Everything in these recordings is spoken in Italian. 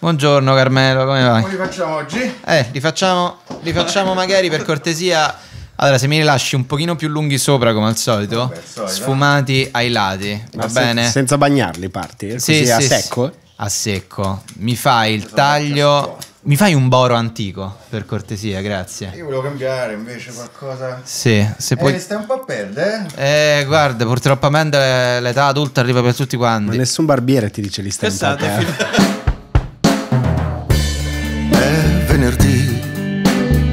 Buongiorno Carmelo, come vai? Come li facciamo oggi? Eh, li facciamo, li facciamo magari per cortesia. Allora, se mi rilasci un pochino più lunghi sopra come al solito, Vabbè, eh. sfumati ai lati, Ma va se- bene? senza bagnarli parti? Sì, Così a secco? A secco. Mi fai il taglio. Mi fai un boro antico, per cortesia, grazie. Io volevo cambiare invece qualcosa. Sì, se puoi. Eh, stai un po' a perdere. eh? eh guarda, purtroppo eh, l'età adulta arriva per tutti Ma quanti. nessun barbiere ti dice li stai un po' a terra.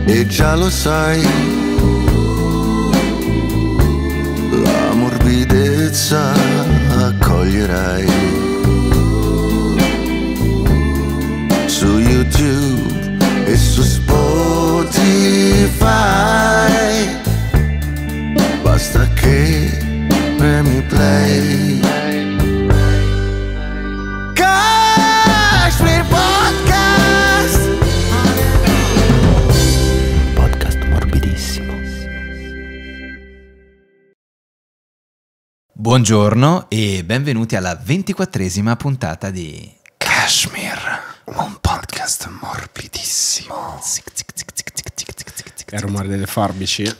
e già lo sai, la morbidezza accoglierai. Su YouTube e su Spotify, basta che premi play. Buongiorno e benvenuti alla ventiquattresima puntata di Kashmir, un podcast morbidissimo. il rumore delle forbici.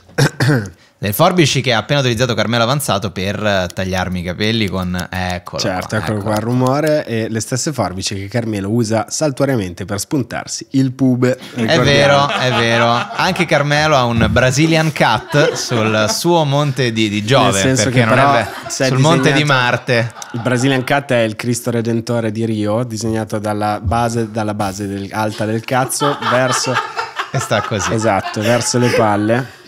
Le forbici che ha appena utilizzato Carmelo Avanzato per eh, tagliarmi i capelli con... Eccolo Certo, eccolo, ecco. qua il rumore e le stesse forbici che Carmelo usa saltuariamente per spuntarsi il pube. Ricordiamo. È vero, è vero. Anche Carmelo ha un Brazilian cut sul suo monte di, di Giove, Nel senso che non però è sul monte di Marte. Il Brazilian cut è il Cristo Redentore di Rio, disegnato dalla base, dalla base del, alta del cazzo verso... E sta così. Esatto, verso le palle.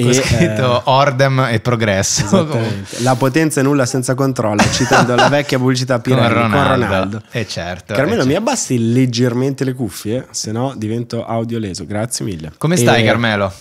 Ho scritto eh, Ordem e Progresso. La potenza è nulla senza controllo, citando la vecchia pubblicità Pirelli con Ronaldo. Con Ronaldo. Eh certo. Carmelo, eh mi certo. abbassi leggermente le cuffie, se no divento audio leso. Grazie mille. Come stai, e... Carmelo?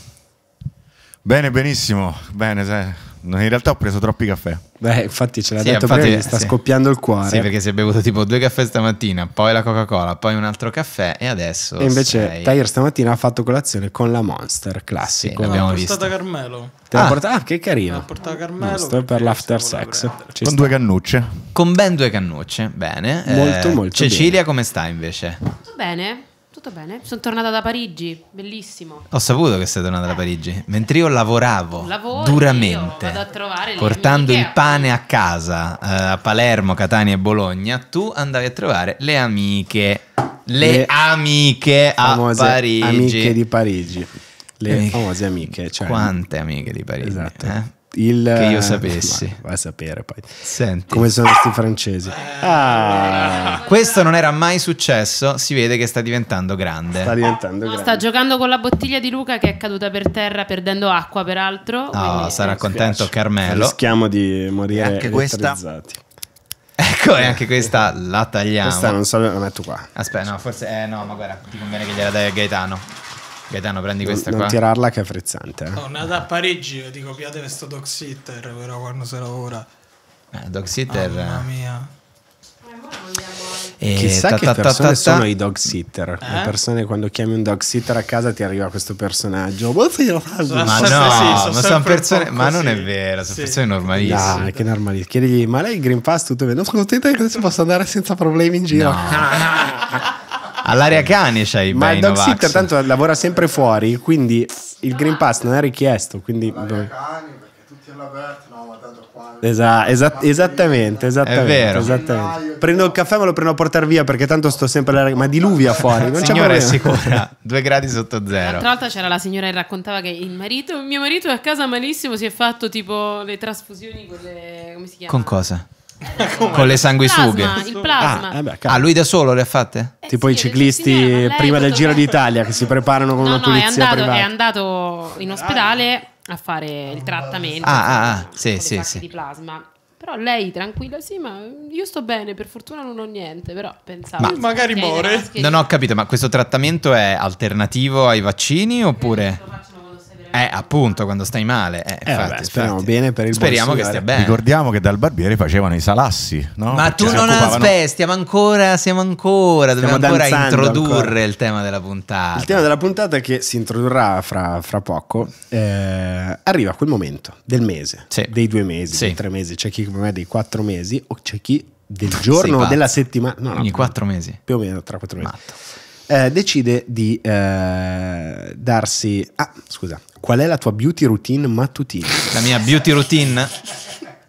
Bene, benissimo. Bene, sai. No, in realtà ho preso troppi caffè. Beh, infatti ce l'ha sì, detto infatti, prima, sta sì. scoppiando il cuore. Sì, perché si è bevuto tipo due caffè stamattina, poi la Coca-Cola, poi un altro caffè e adesso... E invece sei... Tyre stamattina ha fatto colazione con la Monster, classico. Sì, l'abbiamo ah, visto. portata Carmelo. Te ah, l'ha portata? Ah, che carino. L'ha portata Carmelo. Monster per l'after sex. Con sta. due cannucce. Con ben due cannucce, bene. Molto, eh, Cecilia, bene. come sta invece? Molto bene. Tutto bene, sono tornata da Parigi, bellissimo. Ho saputo che sei tornata da Parigi, mentre io lavoravo Lavori, duramente, io portando il pane a casa eh, a Palermo, Catania e Bologna, tu andavi a trovare le amiche, le, le amiche a Parigi. Amiche di Parigi. Le eh, famose amiche. Cioè... Quante amiche di Parigi. Esatto. Eh? il... Che io sapessi. Ma, vai a sapere poi. Senti. Come sono questi francesi. Eh. Ah. Questo non era mai successo, si vede che sta diventando grande. Sta diventando grande. no, Sta giocando con la bottiglia di Luca che è caduta per terra perdendo acqua peraltro. Oh, sarà contento spiace. Carmelo. Rischiamo di morire anche questa. Ecco, e anche questa la tagliamo. Questa non so, la metto qua. Aspetta, no, forse... Eh, no, ma guarda, ti conviene che gliela dai a Gaetano. Gaetano, prendi questa non, qua. Non tirarla che è frizzante. Eh. Sono nato a Parigi, io dico piate questo dog sitter, però quando si lavora. Eh, dog sitter. Mamma eh. mia. E eh, Chissà ta, ta, ta, che persone sono i dog sitter. Eh? Le persone quando chiami un dog sitter a casa ti arriva questo personaggio. Ma no, sì, ma sono persone. Ma non è vero, sono sì. persone normalissime. Dai, che normalissime. Chiedigli, ma lei il Green Pass tutto bene? Sono contenta che adesso posso andare senza problemi in giro. No. All'area cani c'hai Ma il dog Novax. sitter tanto lavora sempre fuori, quindi il Green Pass non è richiesto. Quindi... cani, perché tutti all'aperto, no, ma tanto qua... Esa, esa, esattamente, esattamente. È vero. Esattamente. Prendo il caffè, me lo prendo a portare via perché tanto sto sempre all'aria... Ma diluvia fuori, non Signora è sicura, due gradi sotto zero. Tra l'altro c'era la signora che raccontava che il marito, mio marito è a casa malissimo, si è fatto tipo le trasfusioni con le... come si chiama? Con cosa? con le sanguisughe. Plasma, il plasma. Ah, eh vabbè, ah, lui da solo le ha fatte? Eh, tipo sì, i ciclisti cinema, prima del Giro d'Italia che si preparano con no, una no, pulizia è andato, è andato in ah, ospedale eh. a fare il ah, trattamento. Ah, ah, ah sì, sì, sì. Di plasma. Però lei tranquilla, sì, ma io sto bene, per fortuna non ho niente, però pensavo... Ma magari muore. Non ho capito, ma questo trattamento è alternativo ai vaccini oppure... Eh, appunto, quando stai male. Eh, eh, infatti, vabbè, speriamo infatti. bene per il Speriamo che stia bene. Ricordiamo che dal barbiere facevano i salassi, no? Ma Perché tu non aspetti, stiamo ancora, siamo ancora, stiamo dobbiamo ancora introdurre ancora. il tema della puntata. Il tema della puntata che si introdurrà fra, fra poco, eh, arriva quel momento del mese, sì. dei due mesi, sì. dei tre mesi, c'è chi come me dei quattro mesi o c'è chi del giorno, della settimana. No, no, Ogni quattro mesi. Più o meno tra quattro mesi. Matto eh, decide di eh, darsi... Ah, scusa, qual è la tua beauty routine mattutina? La mia beauty routine?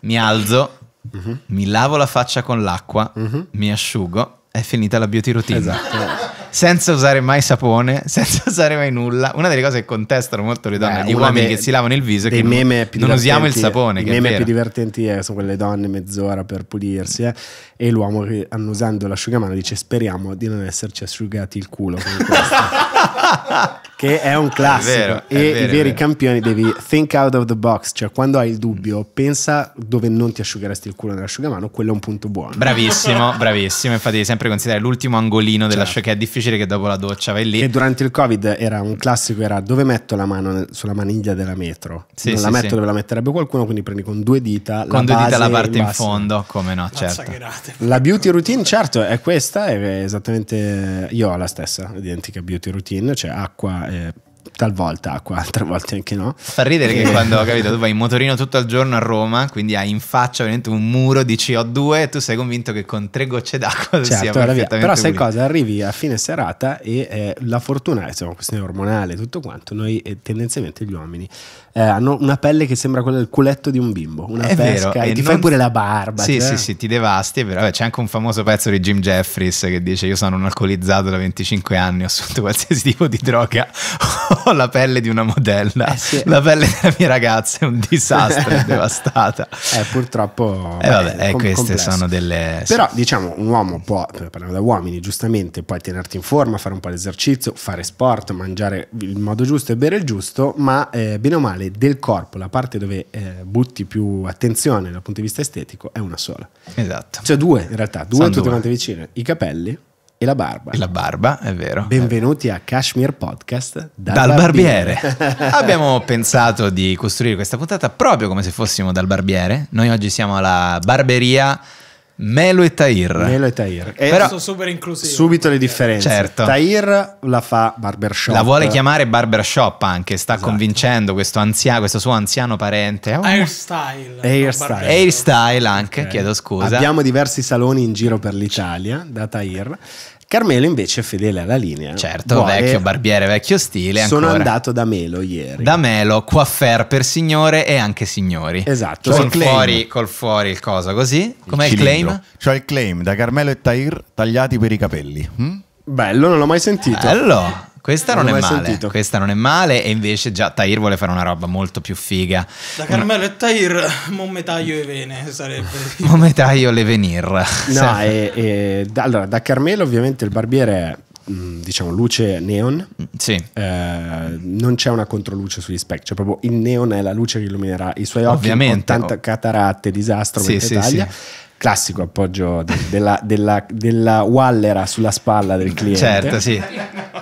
Mi alzo, uh-huh. mi lavo la faccia con l'acqua, uh-huh. mi asciugo, è finita la beauty routine. Esatto senza usare mai sapone, senza usare mai nulla. Una delle cose che contestano molto le donne, Beh, gli uomini dei, che si lavano il viso è che non, non usiamo il sapone. I meme più divertenti sono quelle donne mezz'ora per pulirsi eh, e l'uomo che annusando l'asciugamano dice speriamo di non esserci asciugati il culo con questo. che è un classico. È vero, e vero, i veri campioni devi think out of the box, cioè quando hai il dubbio, pensa dove non ti asciugheresti il culo nell'asciugamano, quello è un punto buono. Bravissimo, bravissimo. Infatti, devi sempre considerare l'ultimo angolino certo. della che è difficile difficile che dopo la doccia vai lì. E durante il Covid era un classico: era dove metto la mano sulla maniglia della metro? Sì, non sì, la metto sì. dove la metterebbe qualcuno, quindi prendi con due dita con la due dita la parte in, in fondo, come no, certo. La beauty routine, certo, è questa, è esattamente io ho la stessa identica beauty routine, cioè acqua e talvolta acqua, altre volte anche no. Fa ridere che eh. quando, capito, tu vai in motorino tutto il giorno a Roma, quindi hai in faccia veramente un muro di CO2 e tu sei convinto che con tre gocce d'acqua certo, sia perfettamente Però sai cosa, arrivi a fine serata e eh, la fortuna, è una questione ormonale tutto quanto, noi eh, tendenzialmente gli uomini eh, hanno una pelle che sembra quella del culetto di un bimbo, una è pesca, vero, e, ti non... fai pure la barba. Sì, cioè. sì, sì, ti devasti, però c'è anche un famoso pezzo di Jim Jeffries che dice io sono un alcolizzato da 25 anni, ho assunto qualsiasi tipo di droga, ho la pelle di una modella, eh sì. la pelle della mia ragazza è un disastro, è devastata. Eh, purtroppo... Eh, vabbè, eh, queste complesso. sono delle... Però diciamo, un uomo può, eh, parliamo da uomini, giustamente, puoi tenerti in forma, fare un po' di esercizio, fare sport, mangiare il modo giusto e bere il giusto, ma eh, bene o male del corpo, la parte dove eh, butti più attenzione dal punto di vista estetico, è una sola. Esatto. Cioè due in realtà, due Sono tutte quante vicine, i capelli e la barba. E la barba, è vero. Benvenuti è vero. a Kashmir Podcast dal, dal barbiere. barbiere. Abbiamo pensato di costruire questa puntata proprio come se fossimo dal barbiere. Noi oggi siamo alla barberia Melo e Tahir. Melo e Tahir. E eh, Però, super inclusivo. Subito le differenze. Certo. Tahir la fa barbershop. La vuole chiamare barbershop anche, sta esatto. convincendo questo, anziano, questo, suo anziano parente. Oh. Airstyle. Hairstyle. Hairstyle anche, okay. chiedo scusa. Abbiamo diversi saloni in giro per l'Italia da Tahir. Carmelo invece è fedele alla linea. Certo, Vuole... vecchio barbiere, vecchio stile. Sono andato da Melo ieri. Da Melo, coaffer per signore e anche signori. Esatto. Col fuori, col fuori il cosa così. Com'è il, il claim? Cioè il claim da Carmelo e Tahir tagliati per i capelli. Hm? Bello, non l'ho mai sentito. Bello. Questa non, non è male. Sentito. Questa non è male. E invece già Tahir vuole fare una roba molto più figa. Da Carmelo e Tahir, mon metaglio e vene sarebbe. mon metaglio le venir. No, e, e, da, allora, da Carmelo ovviamente il barbiere è mm, diciamo luce neon sì. eh, non c'è una controluce sugli specchi cioè proprio il neon è la luce che illuminerà i suoi occhi Ovviamente. con 80 cataratte disastro sì, sì, sì classico appoggio de della, della, della, wallera sulla spalla del cliente. Certo, sì.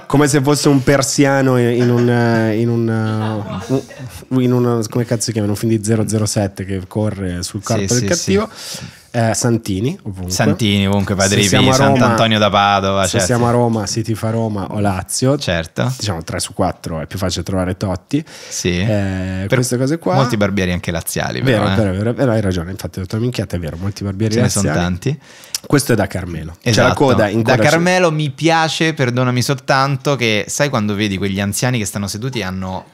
Come se fosse un persiano in un, eh, in eh, un, in un, come cazzo si chiama, un film di 007 che corre sul corpo sì, del sì, cattivo. Sì. Eh, Santini ovunque. Santini ovunque, Padrivi, Sant'Antonio da Padova. Se certo. siamo a Roma, si ti fa Roma o Lazio. Certo. Diciamo 3 su 4 è più facile trovare Totti. Sì. Eh, queste cose qua. Molti barbieri anche laziali. Vero, però, eh. vero, vero, vero, hai ragione. Infatti, dottor Minchietta è vero, molti barbieri Ce laziali. Ce ne sono tanti. Questo è da Carmelo. Esatto. la coda in Da Carmelo mi piace, perdonami soltanto, che sai quando vedi quegli anziani che stanno seduti e hanno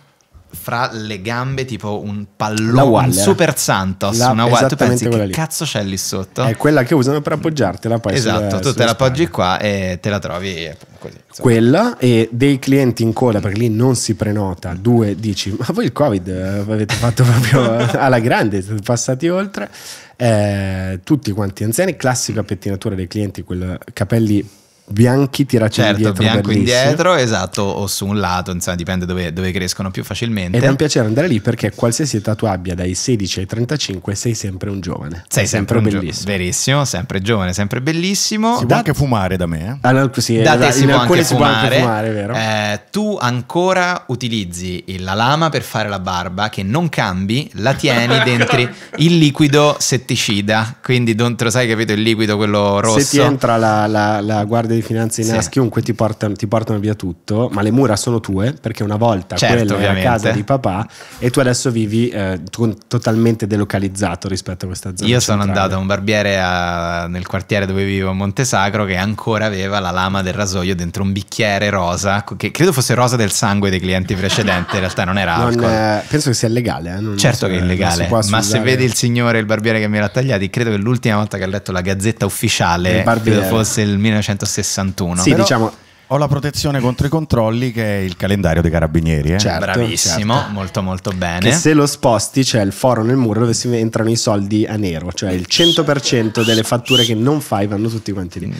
fra le gambe tipo un pallone, un eh. super Santos, la, una wall, tu pensi che lì. cazzo c'è lì sotto? È quella che usano per appoggiartela poi Esatto, sulle, tu te la appoggi qua e te la trovi così. Insomma. Quella e dei clienti in coda perché lì non si prenota, due dici ma voi il covid eh, avete fatto proprio alla grande, siete passati oltre, eh, tutti quanti anziani, classica pettinatura dei clienti, quel capelli bianchi tirati certo, indietro. bianco bellissimo. indietro, esatto, o su un lato, insomma, dipende dove, dove, crescono più facilmente. Ed è un piacere andare lì perché qualsiasi età tu abbia, dai 16 ai 35, sei sempre un giovane. Sei, sei sempre, sempre bellissimo. Gio- verissimo, sempre giovane, sempre bellissimo. Si da- può anche fumare da me. Eh? Allora, ah, sì, da te da, si, può anche, si può anche fumare, vero? Eh, tu ancora utilizzi la lama per fare la barba che non cambi, la tieni dentro il liquido setticida, quindi dentro, sai capito, il liquido quello rosso. Se ti entra la, la, la guardia devi finanziare sì. chiunque ti portano, ti portano, via tutto, ma le mura sono tue perché una volta certo, quella ovviamente. è casa di papà e tu adesso vivi eh, totalmente delocalizzato rispetto a questa zona. Io centrale. sono andato a un barbiere a, nel quartiere dove vivo a Montesacro che ancora aveva la lama del rasoio dentro un bicchiere rosa, che credo fosse rosa del sangue dei clienti precedenti, in realtà non era non, eh, penso che sia illegale. Eh? certo so, che è eh, illegale, ma se vedi il signore, il barbiere che me l'ha tagliati, credo che l'ultima volta che ho letto la gazzetta ufficiale, credo fosse il 1960. 61. Sì, Però... diciamo ho la protezione contro i controlli che è il calendario dei carabinieri. Eh? Certo, Bravissimo, certo. molto molto bene. Che se lo sposti c'è il foro nel muro dove si entrano i soldi a nero, cioè il 100% delle fatture che non fai vanno tutti quanti lì.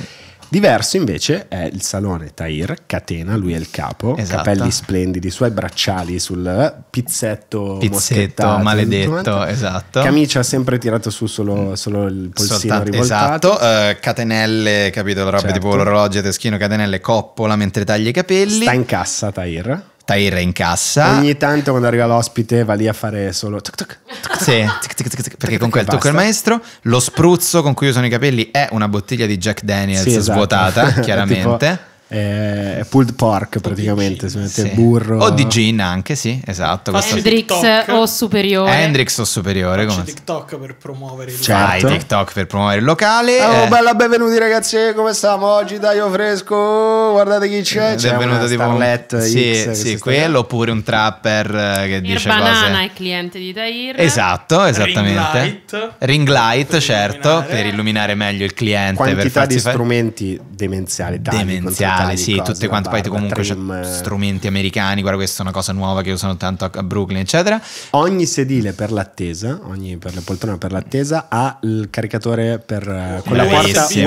Diverso invece è il salone Tahir, catena, lui è il capo, esatto. capelli splendidi, suoi bracciali sul pizzetto, pizzetto maledetto, esatto. Camicia sempre tirato su solo, mm. solo il polsino Soltanto, rivoltato. Esatto, uh, catenelle, capito, roba certo. tipo l'orologio teschino, catenelle, coppola mentre taglia i capelli. Sta in cassa Tahir. Tair in cassa. Ogni tanto quando arriva l'ospite va lì a fare solo tuc tuc, tuc, sì, tuc, perché con quel tocco il maestro, lo spruzzo con cui usano i capelli è una bottiglia di Jack Daniels sì, esatto. svuotata, chiaramente. tipo, eh, pulled pork praticamente, si mette sì. burro. O di gin anche, sì, esatto. Hendrix o superiore. Hendrix o superiore. Facci come TikTok per promuovere il locale. Certo. Fai TikTok per promuovere il locale. Oh, eh. bella, benvenuti ragazzi, come stiamo oggi? Dai, io fresco, guardate chi c'è. C'è una tipo starlet Sì, X, sì sì quello, oppure un trapper che Il dice Banana cose. è cliente di Tahir. Esatto, esattamente. Ring light. Ring light, per certo, illuminare. per illuminare meglio il cliente. Quantità di far... strumenti demenziali. Dai, demenziali digitali, sì, tutte quante, poi comunque trim. strumenti americani, guarda questa è una cosa nuova che usano tanto a Brooklyn, eccetera. Ogni sedile per l'attesa, ogni per la poltrona per l'attesa ha il caricatore per, eh, con la porta USB,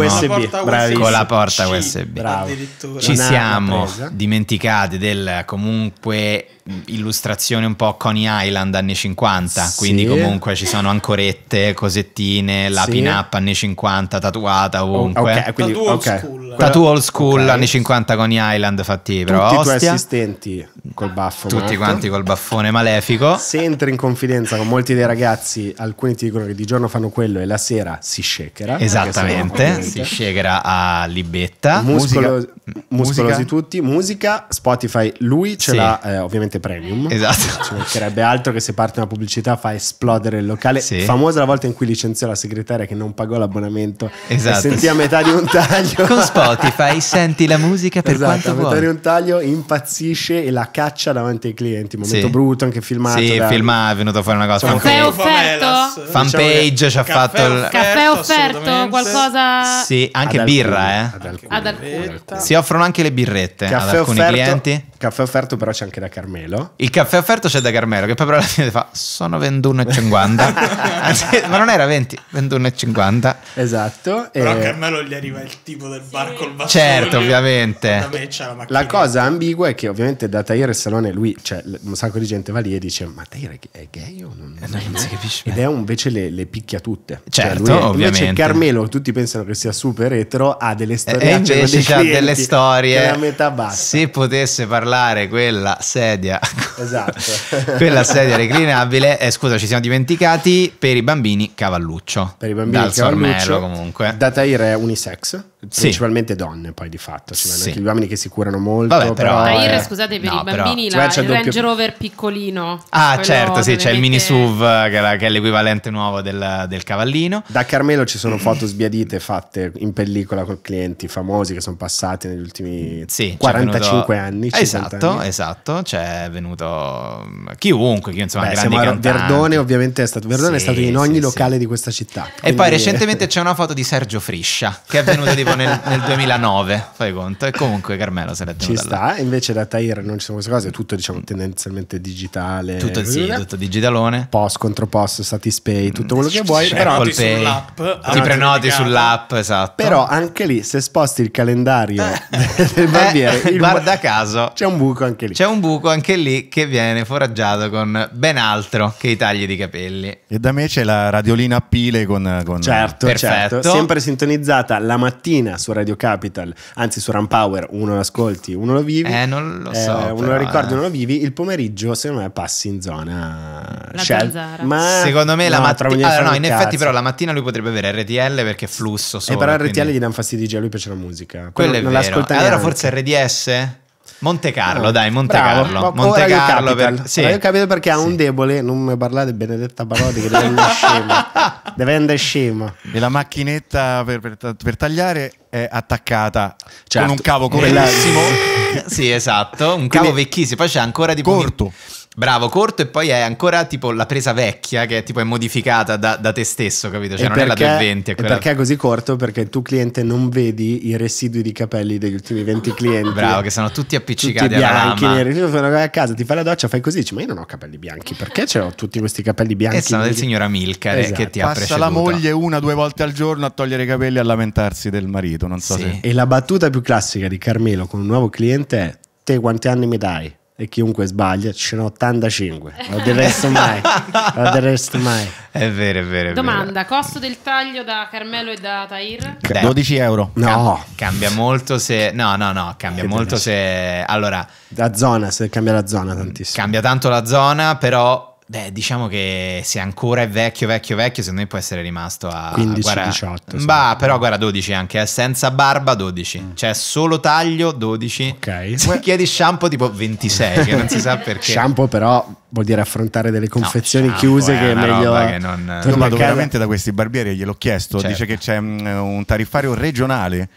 bravissimo. con la porta USB. Ci siamo dimenticati del comunque illustrazione un po' Coney Island anni 50, sì. quindi comunque ci sono ancorette, cosettine, la sì. pin-up anni 50 tatuata oh, ovunque. Oh, okay, quindi, Tattoo okay. old school. Tattoo old school okay. anni 50 Coney Island fatti però Tutti i tuoi assistenti col baffo. Tutti Marco. quanti col baffone malefico. Se entri in confidenza con molti dei ragazzi, alcuni ti dicono che di giorno fanno quello e la sera si shakerà. Esattamente, si shakerà a libetta. Muscolo... Musica Muscolosi musica? tutti, musica, Spotify, lui ce sì. l'ha eh, ovviamente premium. Esatto. Ci mancherebbe altro che se parte una pubblicità fa esplodere il locale. Sì. Famosa la volta in cui licenziò la segretaria che non pagò l'abbonamento esatto. e sentì a metà di un taglio. Con Spotify senti la musica per esatto, quanto a metà vuoi. di un taglio impazzisce e la caccia davanti ai clienti. Momento sì. brutto, anche filmato. Sì, da... filmato, è venuto fuori una cosa. Caffè offerto? Fanpage diciamo ci ha fatto il... Caffè offerto? Qualcosa... Sì, anche ad birra, alcune, eh. Ad alcune. Ad alcune. Sì, offrono anche le birrette caffè ad alcuni offerto, clienti. Caffè offerto però c'è anche da Carmelo. Il caffè offerto c'è da Carmelo, che poi però alla fine fa sono 21,50. Ma non era 20, 21,50. Esatto. Però e... a eh, Carmelo gli arriva il tipo del bar col bastone. Certo, ovviamente. La, la, cosa ambigua è che ovviamente da Tahir il salone lui, cioè un sacco di gente va lì e dice ma Tahir è gay o non, eh, non, non si capisce. Ed è invece le, le picchia tutte. Certo, cioè, lui, certo, ovviamente. Invece Carmelo, tutti pensano che sia super etero, ha delle storie. E invece ha delle storie. La metà bassa. Se potesse parlare quella sedia, esatto. quella sedia reclinabile, eh, scusa, ci siamo dimenticati per i bambini Cavalluccio. Per i bambini Dal Cavalluccio, Sormello, comunque. Datair è unisex, principalmente sì. donne, poi di fatto. Ci sì. anche gli uomini che si curano molto. Vabbè, però, Datair, è... Eh, scusate, per no, i bambini cioè, la, il doppio... Range Rover piccolino. Ah, certo, sì, c'è il mini SUV che, che è l'equivalente nuovo del, del cavallino. Da Carmelo ci sono foto sbiadite fatte in pellicola con clienti famosi che sono passati negli ultimi sì, 45 venuto, anni. Esatto, anni. esatto, c'è venuto mm, chiunque, chi, insomma, Beh, siamo a Verdone ovviamente è stato, Verdone sì, è stato in ogni sì, locale di questa città. Quindi... E poi recentemente c'è una foto di Sergio Friscia che è venuto tipo nel, nel 2009, fai conto, e comunque Carmelo se l'è tenuta. Ci sta, là. invece da Tahir non ci sono queste cose, è tutto diciamo tendenzialmente digitale. Tutto sì, tutto digitalone. Post contro post, Satispay, tutto quello che vuoi. Però ti prenoti sull'app, esatto. Però anche lì se sposti il calendario eh. del barbiere. Eh, il, guarda caso, c'è un buco anche lì. C'è un buco anche lì che viene foraggiato con ben altro che i tagli di capelli. E da me c'è la radiolina a pile con, con... Certo, certo. Perfetto. certo. Sempre sintonizzata la mattina su Radio Capital, anzi su Rampower, uno ascolti, uno lo vivi. Eh, non lo so. Eh, uno lo ricordi, eh. uno lo vivi. Il pomeriggio, secondo me, passi in zona la Shell. Ma secondo me no, la mattina... Allora, no, in effetti però la mattina lui potrebbe avere RTL perché flusso solo. E però RTL quindi... gli danno fastidio, a lui piace la musica. Quello, Quello è non ascolta neanche. Allora forse RDS? Monte Carlo, no. dai, Monte Bravo. Carlo. Monte Radio Carlo per... sì. Io capito perché ha sì. un debole, non mi parlate Benedetta Parodi che deve andare scema. Deve scema. E la macchinetta per, per, per tagliare è attaccata certo. con un cavo eh. cortissimo. sì, esatto, un cavo Quindi, vecchissimo, poi c'è ancora di più. corto. Pochi Bravo, corto e poi è ancora tipo la presa vecchia che è, tipo, è modificata da, da, te stesso, capito? Cioè e non perché, è la del 20. È Perché è così corto? Perché tu cliente non vedi i residui di capelli degli ultimi 20 clienti. Bravo, che sono tutti appiccicati tutti bianchi, alla lama. Bianchi, neri, a casa, ti fai la doccia, fai così, dici ma io non ho capelli bianchi, perché ce l'ho tutti questi capelli bianchi? E eh, sono del signora Milcare esatto. che ti esatto. Passa ha preceduto. la moglie una due volte al giorno a togliere i capelli e a lamentarsi del marito, non so sì. se... E la battuta più classica di Carmelo con un nuovo cliente è te quanti anni mi dai? e chiunque sbaglia, ci sono 85, ma del resto mai, ma del resto mai. È vero, è vero. È Domanda, vero. costo del taglio da Carmelo e da Tair? 12 euro. No. cambia molto se... No, no, no, cambia che molto se... Allora... La zona, se cambia la zona tantissimo. Cambia tanto la zona, però Beh, diciamo che se ancora è vecchio, vecchio, vecchio, secondo me può essere rimasto a 15, guarda, 18. Bah, però guarda 12 anche, eh, senza barba 12, mm. cioè solo taglio 12. Ok. Se chiedi shampoo tipo 26, che non si sa perché. Shampoo però vuol dire affrontare delle confezioni no, chiuse è che è meglio che non... Io vado veramente da questi barbieri, gliel'ho chiesto, certo. dice che c'è mm, un tariffario regionale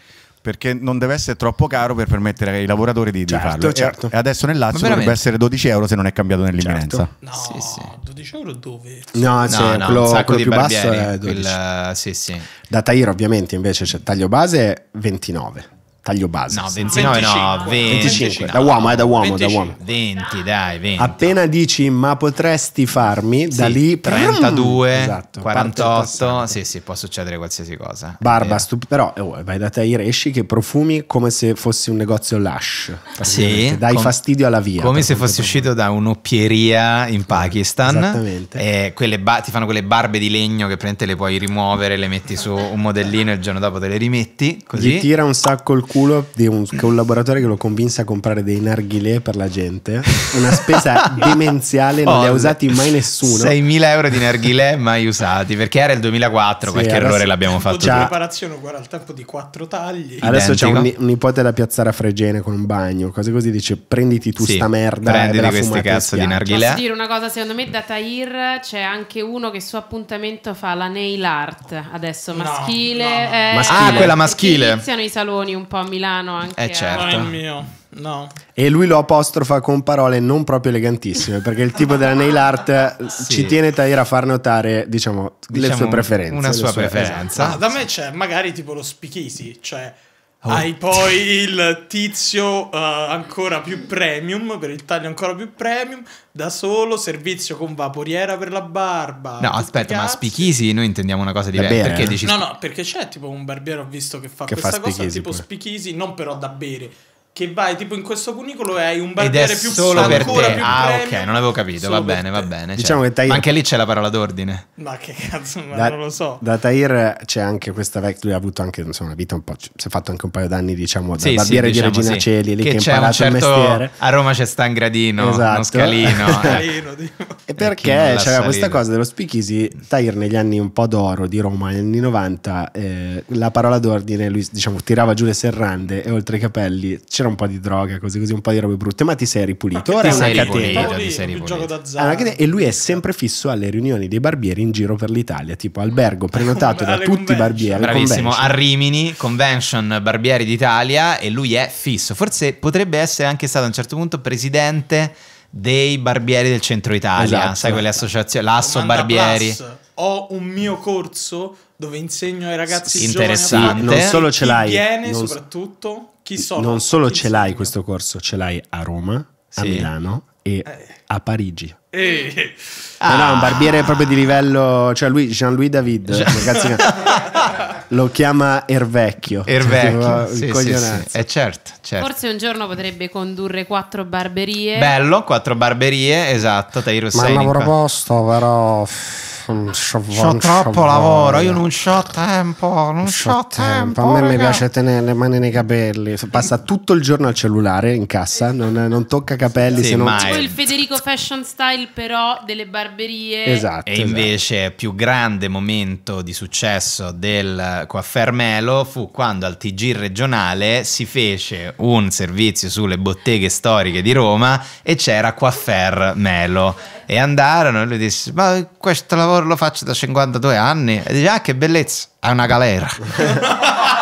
perché non deve essere troppo caro per permettere ai lavoratori di, certo, di farlo. Certo. E adesso nel Lazio dovrebbe essere 12 euro se non è cambiato certo. nell'imminenza. Certo. No, sì, sì. 12 euro dove? No, cioè, no, no quello, quello più barbieri, basso è 12. Quel, sì, sì. Da Tair ovviamente invece c'è cioè, taglio base 29 taglio base. No, 29 no, 20, 25. da uomo, è eh, da uomo, 25, da uomo. 20, dai, 20. Appena dici "ma potresti farmi", sì, da lì 32, mm, esatto, 48, sì, sì, può succedere qualsiasi cosa. Barba, stup- però eh, oh, vai da te Ireshi che profumi come se fossi un negozio lush. Sì, dai com- fastidio alla via. Come se fossi uscito da un'oppieria in esatto, Pakistan. Esattamente. Ba- ti fanno quelle barbe di legno che prende le puoi rimuovere, le metti su un modellino e il giorno dopo te le rimetti, così. Gli tira un sacco il culo di un collaboratore che lo convinse a comprare dei narghilè per la gente. Una spesa demenziale, non oh, li ha usati mai nessuno. 6.000 euro di narghilè mai usati, perché era il 2004, sì, qualche errore l'abbiamo fatto. La preparazione uguale al tempo di quattro tagli. Adesso c'è un, un, nipote da piazzare a Fregene con un bagno, cose così, dice prenditi tu sì, sta merda. Prenditi queste cazzo di narghilè. Posso dire una cosa, secondo me da Tahir c'è anche uno che il suo appuntamento fa la nail art adesso, maschile. No, no, no. Eh, maschile. Ah, quella maschile. Iniziano i saloni un po' a Milano anche. Eh certo. Non mio. No. E lui lo apostrofa con parole non proprio elegantissime, perché il tipo della nail art eh, sì. ci tiene Tahir a far notare, diciamo, diciamo, le sue preferenze. Una sua preferenza. Esatto. Ah, da me c'è magari tipo lo speakeasy, cioè Oh. Hai poi il tizio uh, ancora più premium, per il taglio ancora più premium, da solo, servizio con vaporiera per la barba. No, aspetta, ma spichisi noi intendiamo una cosa diversa. Perché eh? dici... No, no, perché c'è tipo un barbiere, ho visto che fa che questa fa cosa, tipo spichisi, non però da bere, che vai tipo in questo cunicolo e hai un barbiere più solo per te. Più ah, ok, non avevo capito. va bene, va bene. Diciamo cioè, che Tahir... Anche lì c'è la parola d'ordine. Ma che cazzo, ma da, non lo so. Da Tahir c'è anche questa vecchia. Lui ha avuto anche insomma, una vita un po'. Si è fatto anche un paio d'anni, diciamo, da sì, barbiere sì, diciamo, di Regina sì. Celi. Lì che, che ha imparato certo, il mestiere. A Roma c'è sta un gradino, esatto. uno scalino. Eh. e eh, perché c'era questa cosa dello speakeasy. Tahir negli anni un po' d'oro di Roma, negli anni 90, eh, la parola d'ordine, lui diciamo, tirava giù le serrande e oltre i capelli c'era un po' di droga, così, così un po' di robe brutte, ma ti sei ripulito. Ora è una catena. Ripulito, e lui è sempre fisso alle riunioni dei barbieri in giro per l'Italia, tipo albergo prenotato da tutti i barbieri. Bravissimo, a Rimini, convention barbieri d'Italia e lui è fisso. Forse potrebbe essere anche stato a un certo punto presidente dei barbieri del centro Italia, esatto. sai quelle esatto. associazioni, l'Asso Comanda Barbieri. Plus. Ho un mio corso dove insegno ai ragazzi S- interessante. Giovani, non solo ce l'hai, viene soprattutto chi sono? Non solo Chi ce l'hai questo corso, ce l'hai a Roma, sì. a Milano e eh. a Parigi. Eh. Ah. No, no, un ah. barbiere proprio di livello, cioè lui, Jean-Louis David, Jean- lo chiama Ervecchio. Ervecchio, cioè, sì, il sì, sì. Eh, certo, certo, Forse un giorno potrebbe condurre quattro barberie. Bello, quattro barberie, esatto, Tairo Ma è una proposta però... C'ho troppo lavoro, io non ho tempo, non ho tempo. A me mi piace tenere le mani nei capelli. Passa tutto il giorno al cellulare in cassa, non, non tocca capelli. Sì, se non... Tipo il Federico Fashion Style, però delle barberie. Esatto. E esatto. invece più grande momento di successo del Coaffer Melo fu quando al TG regionale si fece un servizio sulle botteghe storiche di Roma e c'era Coaffer Melo e andarono e lui disse, ma questo lavoro lo faccio da 52 anni. E dice, ah che bellezza, è una galera.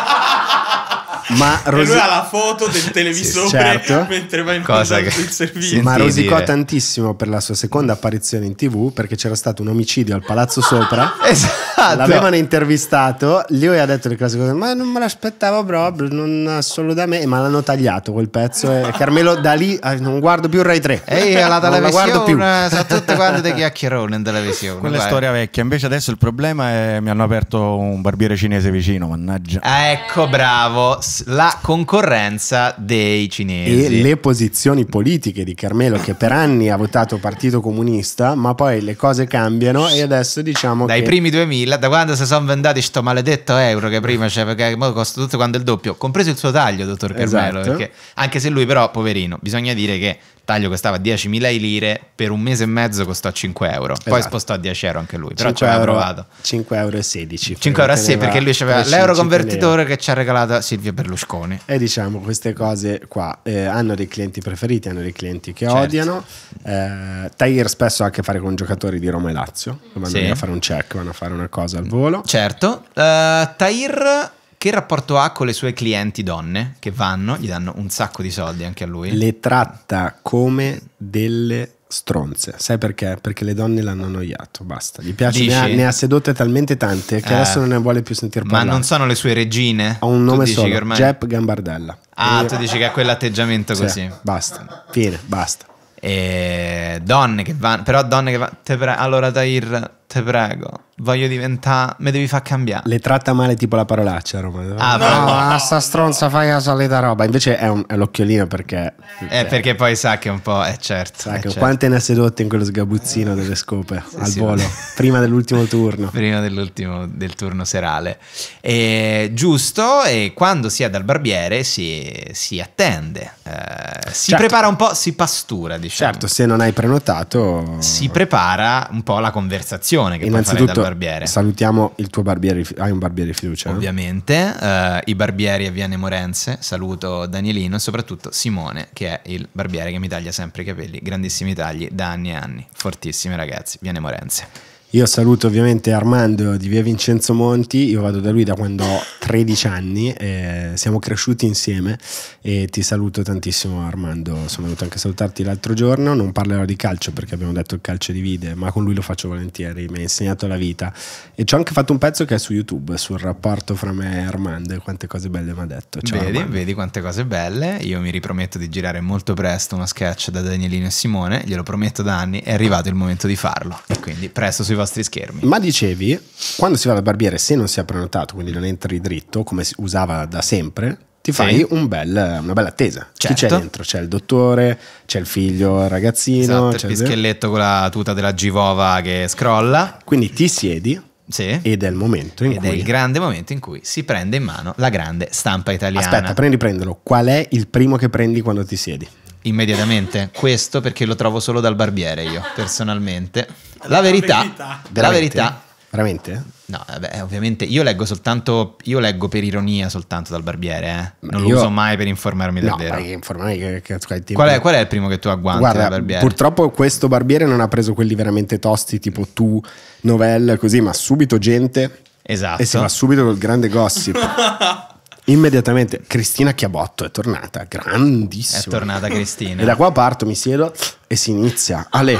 Ma Rosi... lui ha la foto del televisore sì, certo. mentre va in Cosa che... il servizio. Ma rosicò dire. tantissimo per la sua seconda apparizione in tv perché c'era stato un omicidio al palazzo sopra. esatto. L'avevano intervistato, lui ha detto le cose, ma non me l'aspettavo proprio, non assolutamente, ma l'hanno tagliato quel pezzo e Carmelo da lì ah, non guardo più Rai 3. E io alla televisione guardo più. sono tutte quante dei chiacchierone in televisione. Quella storia vecchia, invece adesso il problema è mi hanno aperto un barbiere cinese vicino, mannaggia. Ah, ecco, bravo la concorrenza dei cinesi. E le posizioni politiche di Carmelo che per anni ha votato Partito Comunista, ma poi le cose cambiano e adesso diciamo Dai che... primi 2000, da quando si sono vendati sto maledetto euro che prima c'era, perché costa tutto quanto il doppio, compreso il suo taglio, dottor Carmelo, esatto. perché, anche se lui però, poverino, bisogna dire che taglio costava 10.000 lire, per un mese e mezzo costò 5 euro. Poi esatto. spostò a 10 euro anche lui, però 5 ci euro, provato. 5 euro e 16. 5 euro e 16 perché lui aveva l'euro convertitore che ci ha regalato Silvio Berlusconi. E diciamo queste cose qua eh, hanno dei clienti preferiti, hanno dei clienti che certo. odiano. Eh, Tahir spesso ha a che fare con giocatori di Roma e Lazio, che vanno sì. a fare un check, vanno a fare una cosa al volo. Certo. Uh, Tahir che rapporto ha con le sue clienti donne che vanno, gli danno un sacco di soldi anche a lui? Le tratta come delle stronze. Sai perché? Perché le donne l'hanno annoiato, basta. Gli piace, ne ha, ne ha, sedute talmente tante che eh, adesso non ne vuole più sentire parlare. Ma non sono le sue regine? Ha un nome solo, ormai... Jep Gambardella. Ah, e... tu dici che ha quell'atteggiamento cioè, così. Basta, fine, basta. E donne che vanno, però donne che vanno, allora Tahir te prego, voglio diventare, mi devi far cambiare. Le tratta male tipo la parolaccia Roma. Ah, no, no, no. sta stronza fai la solita roba. Invece è, un, è l'occhiolino perché... Eh, cioè, perché poi sa che un po'... è eh, certo. Sa eh, certo. quante ne ha sedotte in quello sgabuzzino delle scope sì, al sì, volo, prima dell'ultimo turno. Prima dell'ultimo, del turno serale. E, giusto, e quando si è dal barbiere si, si attende, eh, si certo. prepara un po', si pastura, diciamo. Certo, se non hai prenotato... Si prepara un po' la conversazione professione che Innanzitutto, puoi fare dal barbiere. Salutiamo il tuo barbiere, hai un barbiere di fiducia. Eh? Ovviamente, eh? i barbieri a Viane Morenze, saluto Danielino e soprattutto Simone che è il barbiere che mi taglia sempre i capelli, grandissimi tagli da anni e anni, fortissimi ragazzi, Viane Morenze. Io saluto ovviamente Armando di via Vincenzo Monti, io vado da lui da quando ho 13 anni, eh, siamo cresciuti insieme e ti saluto tantissimo Armando, sono venuto anche a salutarti l'altro giorno, non parlerò di calcio perché abbiamo detto il calcio divide, ma con lui lo faccio volentieri, mi ha insegnato la vita e ci ho anche fatto un pezzo che è su YouTube sul rapporto fra me e Armando e quante cose belle mi ha detto. Ciao, vedi, vedi quante cose belle, io mi riprometto di girare molto presto uno sketch da Danielino e Simone, glielo prometto da anni, è arrivato il momento di farlo e quindi presto sui vostri schermi. Ma dicevi, quando si va dal barbiere, se non si è prenotato, quindi non entri dritto, come si usava da sempre, ti fai sì. un bel, una bella attesa. Certo. Chi c'è certo. dentro? C'è il dottore, c'è il figlio il ragazzino. Esatto, c'è il pischelletto con la tuta della givova che scrolla. Quindi ti siedi. Sì. Ed è il momento in ed cui. è il grande momento in cui si prende in mano la grande stampa italiana. Aspetta, prendi, prendilo. Qual è il primo che prendi quando ti siedi? immediatamente questo perché lo trovo solo dal barbiere io personalmente. La verità, la verità, la verità Veramente? No, vabbè, ovviamente io leggo soltanto, io leggo per ironia soltanto dal barbiere, eh. non io, lo uso mai per informarmi del no, Informarmi che, che, che qual, è, qual, è, il primo che tu agguanti Guarda, Purtroppo questo barbiere non ha preso quelli veramente tosti, tipo tu, novelle, così, ma subito gente. Esatto. E si va esatto. subito col grande gossip. Immediatamente Cristina Chiabotto è tornata, grandissima. È tornata Cristina. e da qua parto, mi siedo e si inizia. Ale.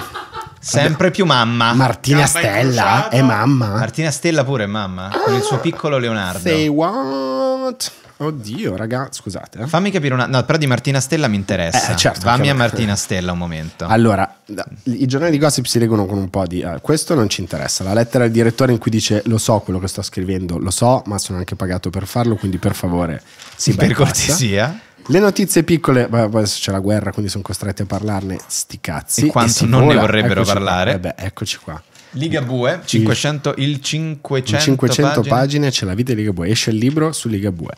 Sempre più mamma. Martina Gamba Stella è mamma. Martina Stella pure è mamma, ah, con il suo piccolo Leonardo. Say what? Oddio, raga, scusate. Eh. Fammi capire una... No, però di Martina Stella mi interessa. Eh, certo, Fammi a Martina Stella un momento. Allora, i giornali di gossip si leggono con un po' di... Eh, questo non ci interessa. La lettera del direttore in cui dice lo so quello che sto scrivendo, lo so, ma sono anche pagato per farlo, quindi per favore... Sì, per cortesia. Le notizie piccole, beh, adesso c'è la guerra, quindi sono costretti a parlarne, sti cazzi. E quanto e non vola. ne vorrebbero eccoci parlare. Qua. Eh beh, eccoci qua. Ligabue, 500, il 500, 500 pagine. pagine c'è la vita di Ligabue, esce il libro su Ligabue.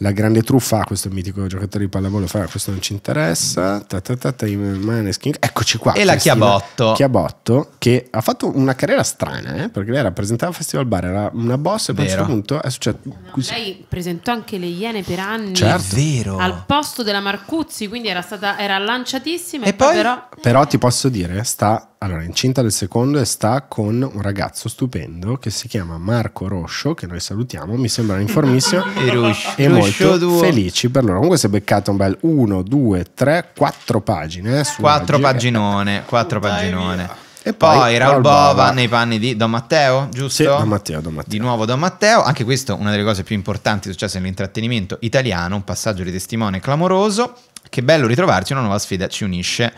La grande truffa, questo mitico giocatore di pallavolo fa, questo non ci interessa. Ta ta ta ta, Eccoci qua. E la Chiabotto. Chiabotto che ha fatto una carriera strana, eh? perché lei rappresentava Festival Bar, era una boss e poi a un certo punto è successo... No, lei presentò anche le Iene per anni certo. al posto della Marcuzzi, quindi era, stata, era lanciatissima. E, e poi, poi però... però ti posso dire, sta allora, incinta del secondo e sta con un ragazzo stupendo che si chiama Marco Roscio, che noi salutiamo, mi sembra informissimo e, Ruscio, e molto Ruscio felici per loro. Comunque si è beccato un bel 1, 2, 3, 4 pagine. Eh, quattro paginone, quattro paginone. Via. E poi, poi Raul Bova, Bova nei panni di Don Matteo, giusto? Sì, Don Matteo, Don Matteo. Di nuovo Don Matteo, anche questo una delle cose più importanti successe nell'intrattenimento italiano, un passaggio di testimone clamoroso. Che bello ritrovarci, una nuova sfida ci unisce.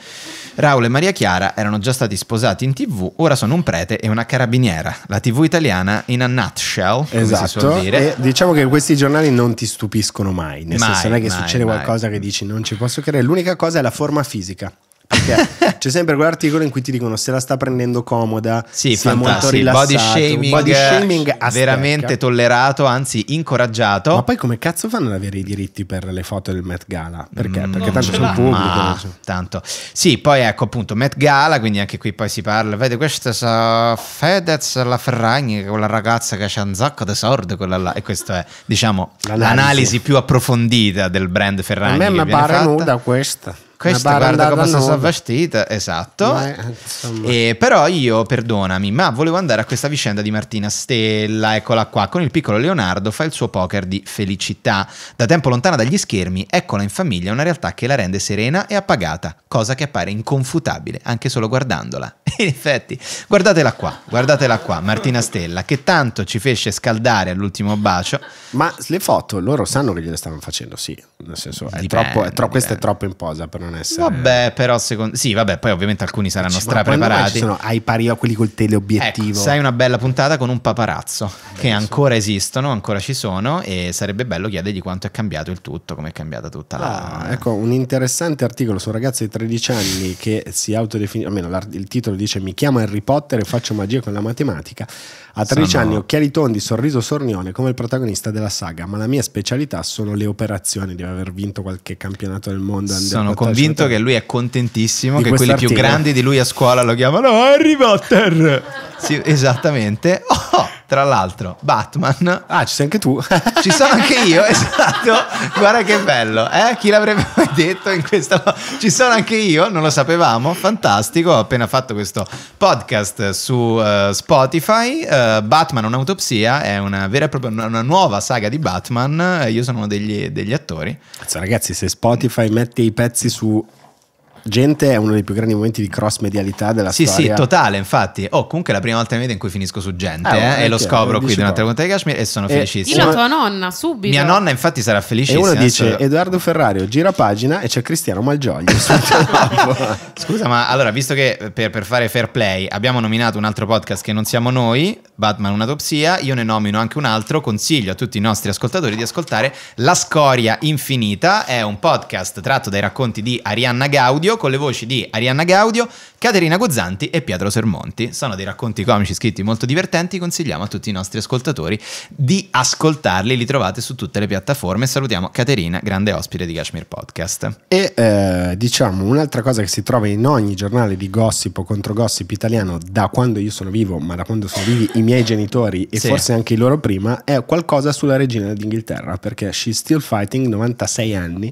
Raul e Maria Chiara erano già stati sposati in tv, ora sono un prete e una carabiniera. La tv italiana in a nutshell, esatto. E diciamo che questi giornali non ti stupiscono mai, nel mai, senso non è che mai, succede mai. qualcosa che dici non ci posso credere, l'unica cosa è la forma fisica. Perché c'è sempre quell'articolo in cui ti dicono se la sta prendendo comoda, sì, sia molto rilassato. Body shaming, body shaming veramente tollerato, anzi incoraggiato. Ma poi come cazzo fanno ad avere i diritti per le foto del Met Gala? Perché? Mm, Perché tanto sono pubblico. Ma, tanto. Sì, poi ecco appunto Met Gala, quindi anche qui poi si parla, vedi questa è Fedez, la Ferragni, quella ragazza che c'ha un sacco di sordi, quella là. E questa è, diciamo, l'analisi. l'analisi più approfondita del brand Ferragni. A me mi pare nuda questa. Questa guarda come sono vestita, esatto. Beh, e, però io, perdonami, ma volevo andare a questa vicenda di Martina Stella, eccola qua, con il piccolo Leonardo fa il suo poker di felicità. Da tempo lontana dagli schermi, eccola in famiglia una realtà che la rende serena e appagata, cosa che appare inconfutabile anche solo guardandola. in effetti, guardatela qua, guardatela qua, Martina Stella, che tanto ci fece scaldare all'ultimo bacio. Ma le foto loro sanno che gliele stavano facendo, sì, nel senso, è dipende, troppo, è tro- questa è troppo in posa per una non essere. Vabbè, però secondo. Sì, vabbè, poi ovviamente alcuni saranno ci, strapreparati. sono ai pari a quelli col teleobiettivo. Ecco, sai una bella puntata con un paparazzo Beh, che ancora esistono, ancora ci sono. E sarebbe bello chiedergli quanto è cambiato il tutto, come è cambiata tutta ah, la. Ecco, un interessante articolo su ragazzi di 13 anni che si autodefinisce. Almeno il titolo dice: Mi chiamo Harry Potter e faccio magia con la matematica. A 13 sono... anni, occhiali tondi, sorriso sornione come il protagonista della saga, ma la mia specialità sono le operazioni. Deve aver vinto qualche campionato del mondo. Sono 14, convinto che lui è contentissimo che quelli più grandi di lui a scuola lo chiamano Harry Potter. sì, esattamente. Oh! Tra l'altro, Batman. Ah, ci sei anche tu. ci sono anche io, esatto. Guarda che bello, eh? Chi l'avrebbe mai detto in questa. Ci sono anche io, non lo sapevamo. Fantastico. Ho appena fatto questo podcast su uh, Spotify. Uh, Batman, un'autopsia, è una vera e propria una nuova saga di Batman. Eh, io sono uno degli, degli attori. Cazzo, ragazzi, se Spotify mette i pezzi su Gente è uno dei più grandi momenti di cross medialità della sì, storia. Sì, sì, totale, infatti. Oh, comunque è la prima volta in mia vita in cui finisco su gente, ah, eh, eh, e lo scopro qui durante la conta di Kashmir e sono e eh, felicissimo. Io la tua nonna, subito. Mia nonna, infatti, sarà felicissima. E uno dice: sarà... Edoardo Ferrario, gira pagina e c'è Cristiano Malgioglio. Scusa, ma allora, visto che per, per fare fair play abbiamo nominato un altro podcast che non siamo noi, Batman un'autopsia, io ne nomino anche un altro, consiglio a tutti i nostri ascoltatori di ascoltare La Scoria Infinita, è un podcast tratto dai racconti di Arianna Gaudio con le voci di Arianna Gaudio, Caterina Guzzanti e Pietro Sermonti. Sono dei racconti comici scritti molto divertenti, consigliamo a tutti i nostri ascoltatori di ascoltarli, li trovate su tutte le piattaforme. Salutiamo Caterina, grande ospite di Kashmir Podcast. E eh, diciamo un'altra cosa che si trova in ogni giornale di gossip o contro gossip italiano da quando io sono vivo, ma da quando sono vivi in miei genitori e sì. forse anche i loro prima è qualcosa sulla regina d'Inghilterra perché She's Still Fighting, 96 anni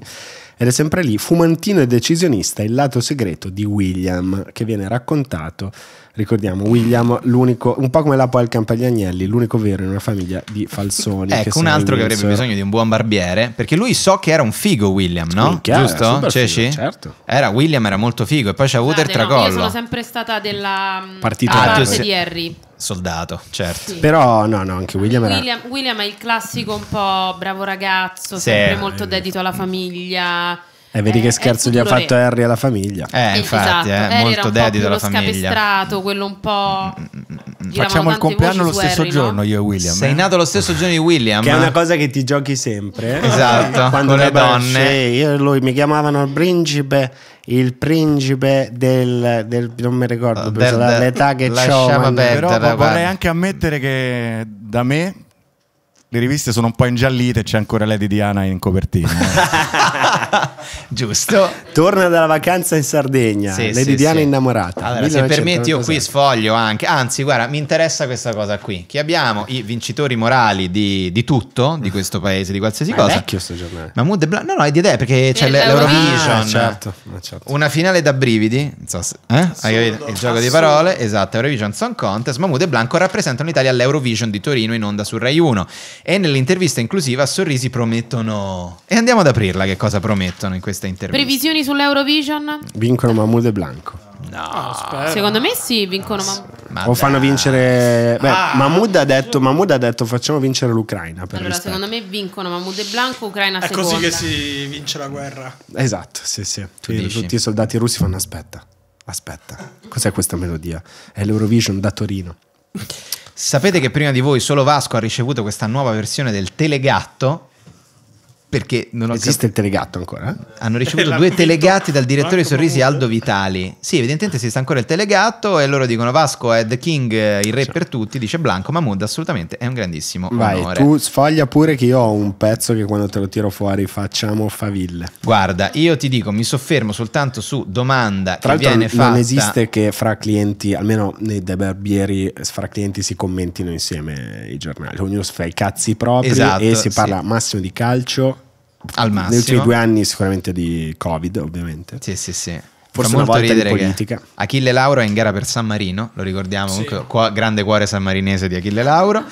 ed è sempre lì, fumantino e decisionista, il lato segreto di William, che viene raccontato, ricordiamo, William, l'unico, un po' come la poi al Agnelli, l'unico vero in una famiglia di falsoni. Ecco, un altro che avrebbe bisogno di un buon barbiere, perché lui so che era un figo William, no? Minchia, Giusto? Ceci? Figo, certo. Era William, era molto figo, e poi c'è avuto il tracollo. io sono sempre stata della partita ah, parte di Harry soldato, certo. Sì. Però no, no, anche William, era... William è il classico un po' bravo ragazzo, sempre molto dedito alla famiglia e eh, vedi eh, che scherzo gli ha fatto re. Harry alla famiglia. Eh, eh infatti, esatto. eh, molto dedito alla famiglia. Quello scapestrato, quello un po'. Mm, mm, mm, Facciamo il compleanno lo stesso Harry, giorno no? io e William. Sei eh? nato lo stesso giorno di William. Che è una cosa che ti giochi sempre. Eh? Esatto, quando con le donne. Io e lui mi chiamavano il principe il principe del, del, non mi ricordo del, l'età che ho però vorrei anche ammettere che da me le riviste sono un po' ingiallite c'è ancora Lady Diana in copertina. Giusto. Torna dalla vacanza in Sardegna, sì, Lady sì, Diana sì. innamorata. Allora, se permetti cioè, io qui sfoglio anche, anzi guarda, mi interessa questa cosa qui, che abbiamo i vincitori morali di, di tutto, di questo paese, di qualsiasi ma eh, cosa. È vecchio sto giornale. Ma Mood Blanc, no no, hai di idee perché c'è eh, l'Eurovision. Ah, certo, certo. Una finale da brividi, Non so se, eh? assurdo, il assurdo. gioco di parole, esatto, Eurovision Song Contest, Mahmood e Blanco rappresentano l'Italia all'Eurovision di Torino in onda su Rai 1 e nell'intervista inclusiva Sorrisi promettono... E andiamo ad aprirla che cosa promettono in questa intervista. Previsioni sull'Eurovision? Vincono Mahmoud e Blanco. No, oh, secondo me sì, vincono Mahmoud. o fanno vincere... Beh, ah. Mahmoud, ha detto, Mahmoud ha detto facciamo vincere l'Ucraina. allora, rispetto. secondo me vincono Mahmoud e Blanco, Ucraina È così che si vince la guerra. Esatto, sì, sì. Tutti, tutti i soldati russi fanno aspetta, aspetta. Cos'è questa melodia? È l'Eurovision da Torino. Sapete che prima di voi solo Vasco ha ricevuto questa nuova versione del Telegatto perché non esiste cap- il telegatto ancora. Hanno ricevuto due telegatti dal direttore Marco Sorrisi Aldo Vitali. Sì, evidentemente esiste ancora il telegatto e loro dicono Vasco è the king, eh, il re sì. per tutti, dice Blanco Mahmood assolutamente è un grandissimo Vai, onore. tu sfoglia pure che io ho un pezzo che quando te lo tiro fuori facciamo faville. Guarda, io ti dico, mi soffermo soltanto su domanda Tra che viene fatta. non esiste che fra clienti, almeno nei dei barbieri, fra clienti si commentino insieme i giornali, ognuno fa i cazzi propri esatto, e si parla sì. massimo di calcio al massimo. Negli ultimi due anni sicuramente di Covid, ovviamente. Sì, sì, sì. Forse Fa molto una ridere politica. Achille Lauro è in gara per San Marino, lo ricordiamo, sì. comunque, grande cuore sammarinese di Achille Lauro.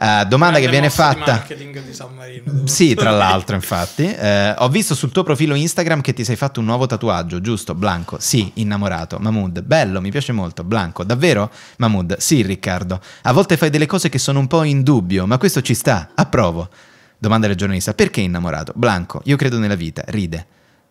Uh, domanda che viene fatta. Marino, sì, tra l'altro, infatti. Uh, ho visto sul tuo profilo Instagram che ti sei fatto un nuovo tatuaggio, giusto? Blanco. Sì, innamorato. Mahmood, bello, mi piace molto. Blanco, davvero? Mahmood, sì, Riccardo. A volte fai delle cose che sono un po' in dubbio, ma questo ci sta. Approvo. Domanda del giornalista, perché innamorato? Blanco, io credo nella vita, ride.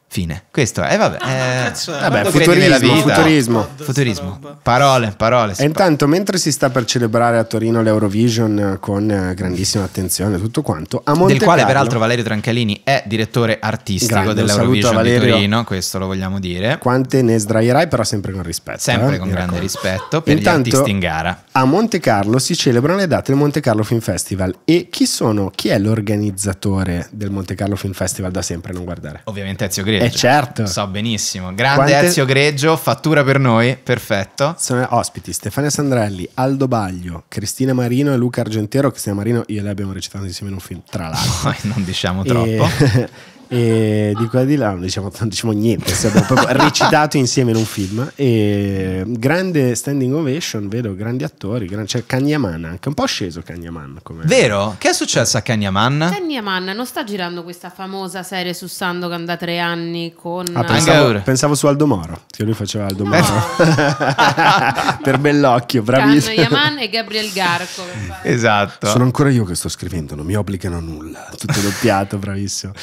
Fine. Questo è, eh, vabbè. Ah, eh, cazzo, eh, vabbè, futurismo, futurismo. futurismo. Parole, parole. E intanto, mentre si sta per celebrare a Torino l'Eurovision eh, con grandissima attenzione tutto quanto, a Monte Del quale, Carlo, peraltro, Valerio Trancalini è direttore artistico grande, dell'Eurovision di Torino, questo lo vogliamo dire. Quante ne sdraierai, però sempre con rispetto. Sempre eh, con grande ricordo. rispetto per intanto, gli artisti in gara a Monte Carlo si celebrano le date del Monte Carlo Film Festival. E chi sono? Chi è l'organizzatore del Monte Carlo Film Festival da sempre? Non guardare. Ovviamente Ezio Greggio. Eh certo. So benissimo. Grande Quante... Ezio Greggio, fattura per noi, perfetto. Sono ospiti Stefania Sandrelli, Aldo Baglio, Cristina Marino e Luca Argentero. Cristina Marino, io e lei abbiamo recitato insieme in un film, tra l'altro. Poi non diciamo troppo. E... e di qua di là non diciamo, non diciamo niente, siamo proprio recitato insieme in un film e grande standing ovation, vedo grandi attori, gran, c'è Kanyaman anche, un po' sceso Kanyaman Vero? Che è successo a Kanyaman? Kanyaman non sta girando questa famosa serie su Sandokan da tre anni con ah, pensavo, pensavo, su Aldo Moro, che lui faceva Aldo no. Moro per Bellocchio, bravissimo. Kanyaman e Gabriel Garco. Esatto. Sono ancora io che sto scrivendo, non mi obbligano a nulla, tutto doppiato, bravissimo.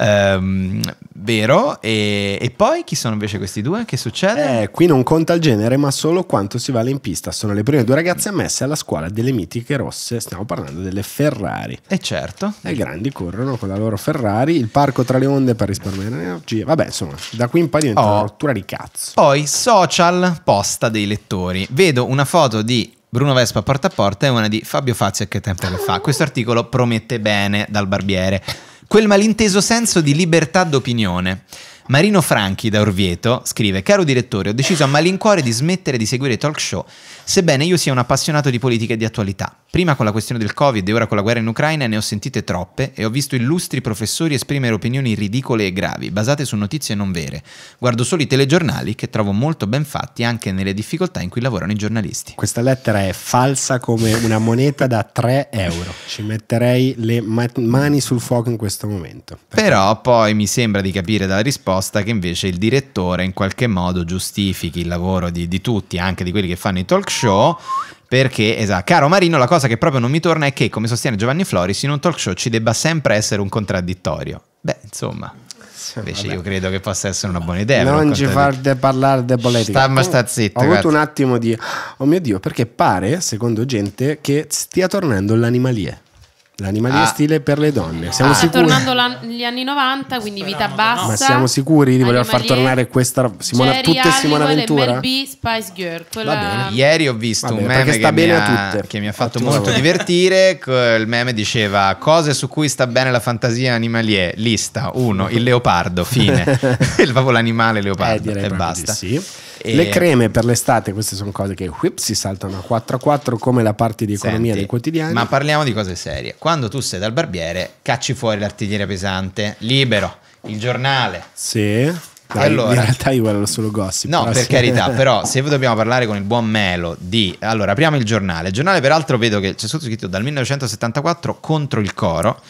Um, vero. E, e, poi chi sono invece questi due? Che succede? Eh, qui non conta il genere, ma solo quanto si vale in pista. Sono le prime due ragazze ammesse alla scuola delle mitiche rosse. Stiamo parlando delle Ferrari. E eh, certo. E eh, grandi corrono con la loro Ferrari. Il parco tra le onde per risparmiare energia. Vabbè, insomma, da qui in poi diventa oh. una rottura di cazzo. Poi social posta dei lettori. Vedo una foto di Bruno Vespa porta a porta e una di Fabio Fazio che tempo fa. Questo articolo promette bene dal barbiere quel malinteso senso di libertà d'opinione. Marino Franchi da Orvieto scrive: Caro direttore, ho deciso a malincuore di smettere di seguire talk show Sebbene io sia un appassionato di politica e di attualità, prima con la questione del Covid e ora con la guerra in Ucraina ne ho sentite troppe e ho visto illustri professori esprimere opinioni ridicole e gravi, basate su notizie non vere. Guardo solo i telegiornali che trovo molto ben fatti anche nelle difficoltà in cui lavorano i giornalisti. Questa lettera è falsa come una moneta da 3 euro. Ci metterei le mani sul fuoco in questo momento. Però poi mi sembra di capire dalla risposta che invece il direttore in qualche modo giustifichi il lavoro di, di tutti, anche di quelli che fanno i talk show show. Perché, esatto, caro Marino, la cosa che proprio non mi torna è che, come sostiene Giovanni Floris, in un talk show ci debba sempre essere un contraddittorio. Beh, insomma, Invece Vabbè. io credo che possa essere una buona idea. Non ci far di... parlare di politica. Sta, ma sta zitto. Ho avuto un attimo di... Oh mio Dio, perché pare, secondo gente, che stia tornando l'animalia. L'anima ah. stile per le donne. Ah, siamo ah, sicuri? tornando la, gli anni 90, quindi Sperando vita bassa. No. Ma siamo sicuri di voler far tornare questa Simona Jerry, Putte e Simona Ventura? Mel B, Spice Girl. Quella... Ieri ho visto bene, un meme che mi, ha, che mi, ha, fatto molto divertire. Il meme diceva cose su cui sta bene la fantasia animalier. Lista 1, il leopardo, fine. il proprio animale eh, leopardo eh, e basta. Sì. E le creme per l'estate, queste sono cose che whip, si saltano a 4 a 4 come la parte di economia Senti, dei quotidiani. Ma parliamo di cose serie. Quando tu sei dal barbiere, cacci fuori l'artiglieria pesante, libero, il giornale. Sì. Dai, allora, in realtà io guardo solo gossip. No, per sì. carità, però se dobbiamo parlare con il buon Melo di... Allora, apriamo il giornale. Il giornale peraltro vedo che c'è sottoscritto dal 1974 contro il coro.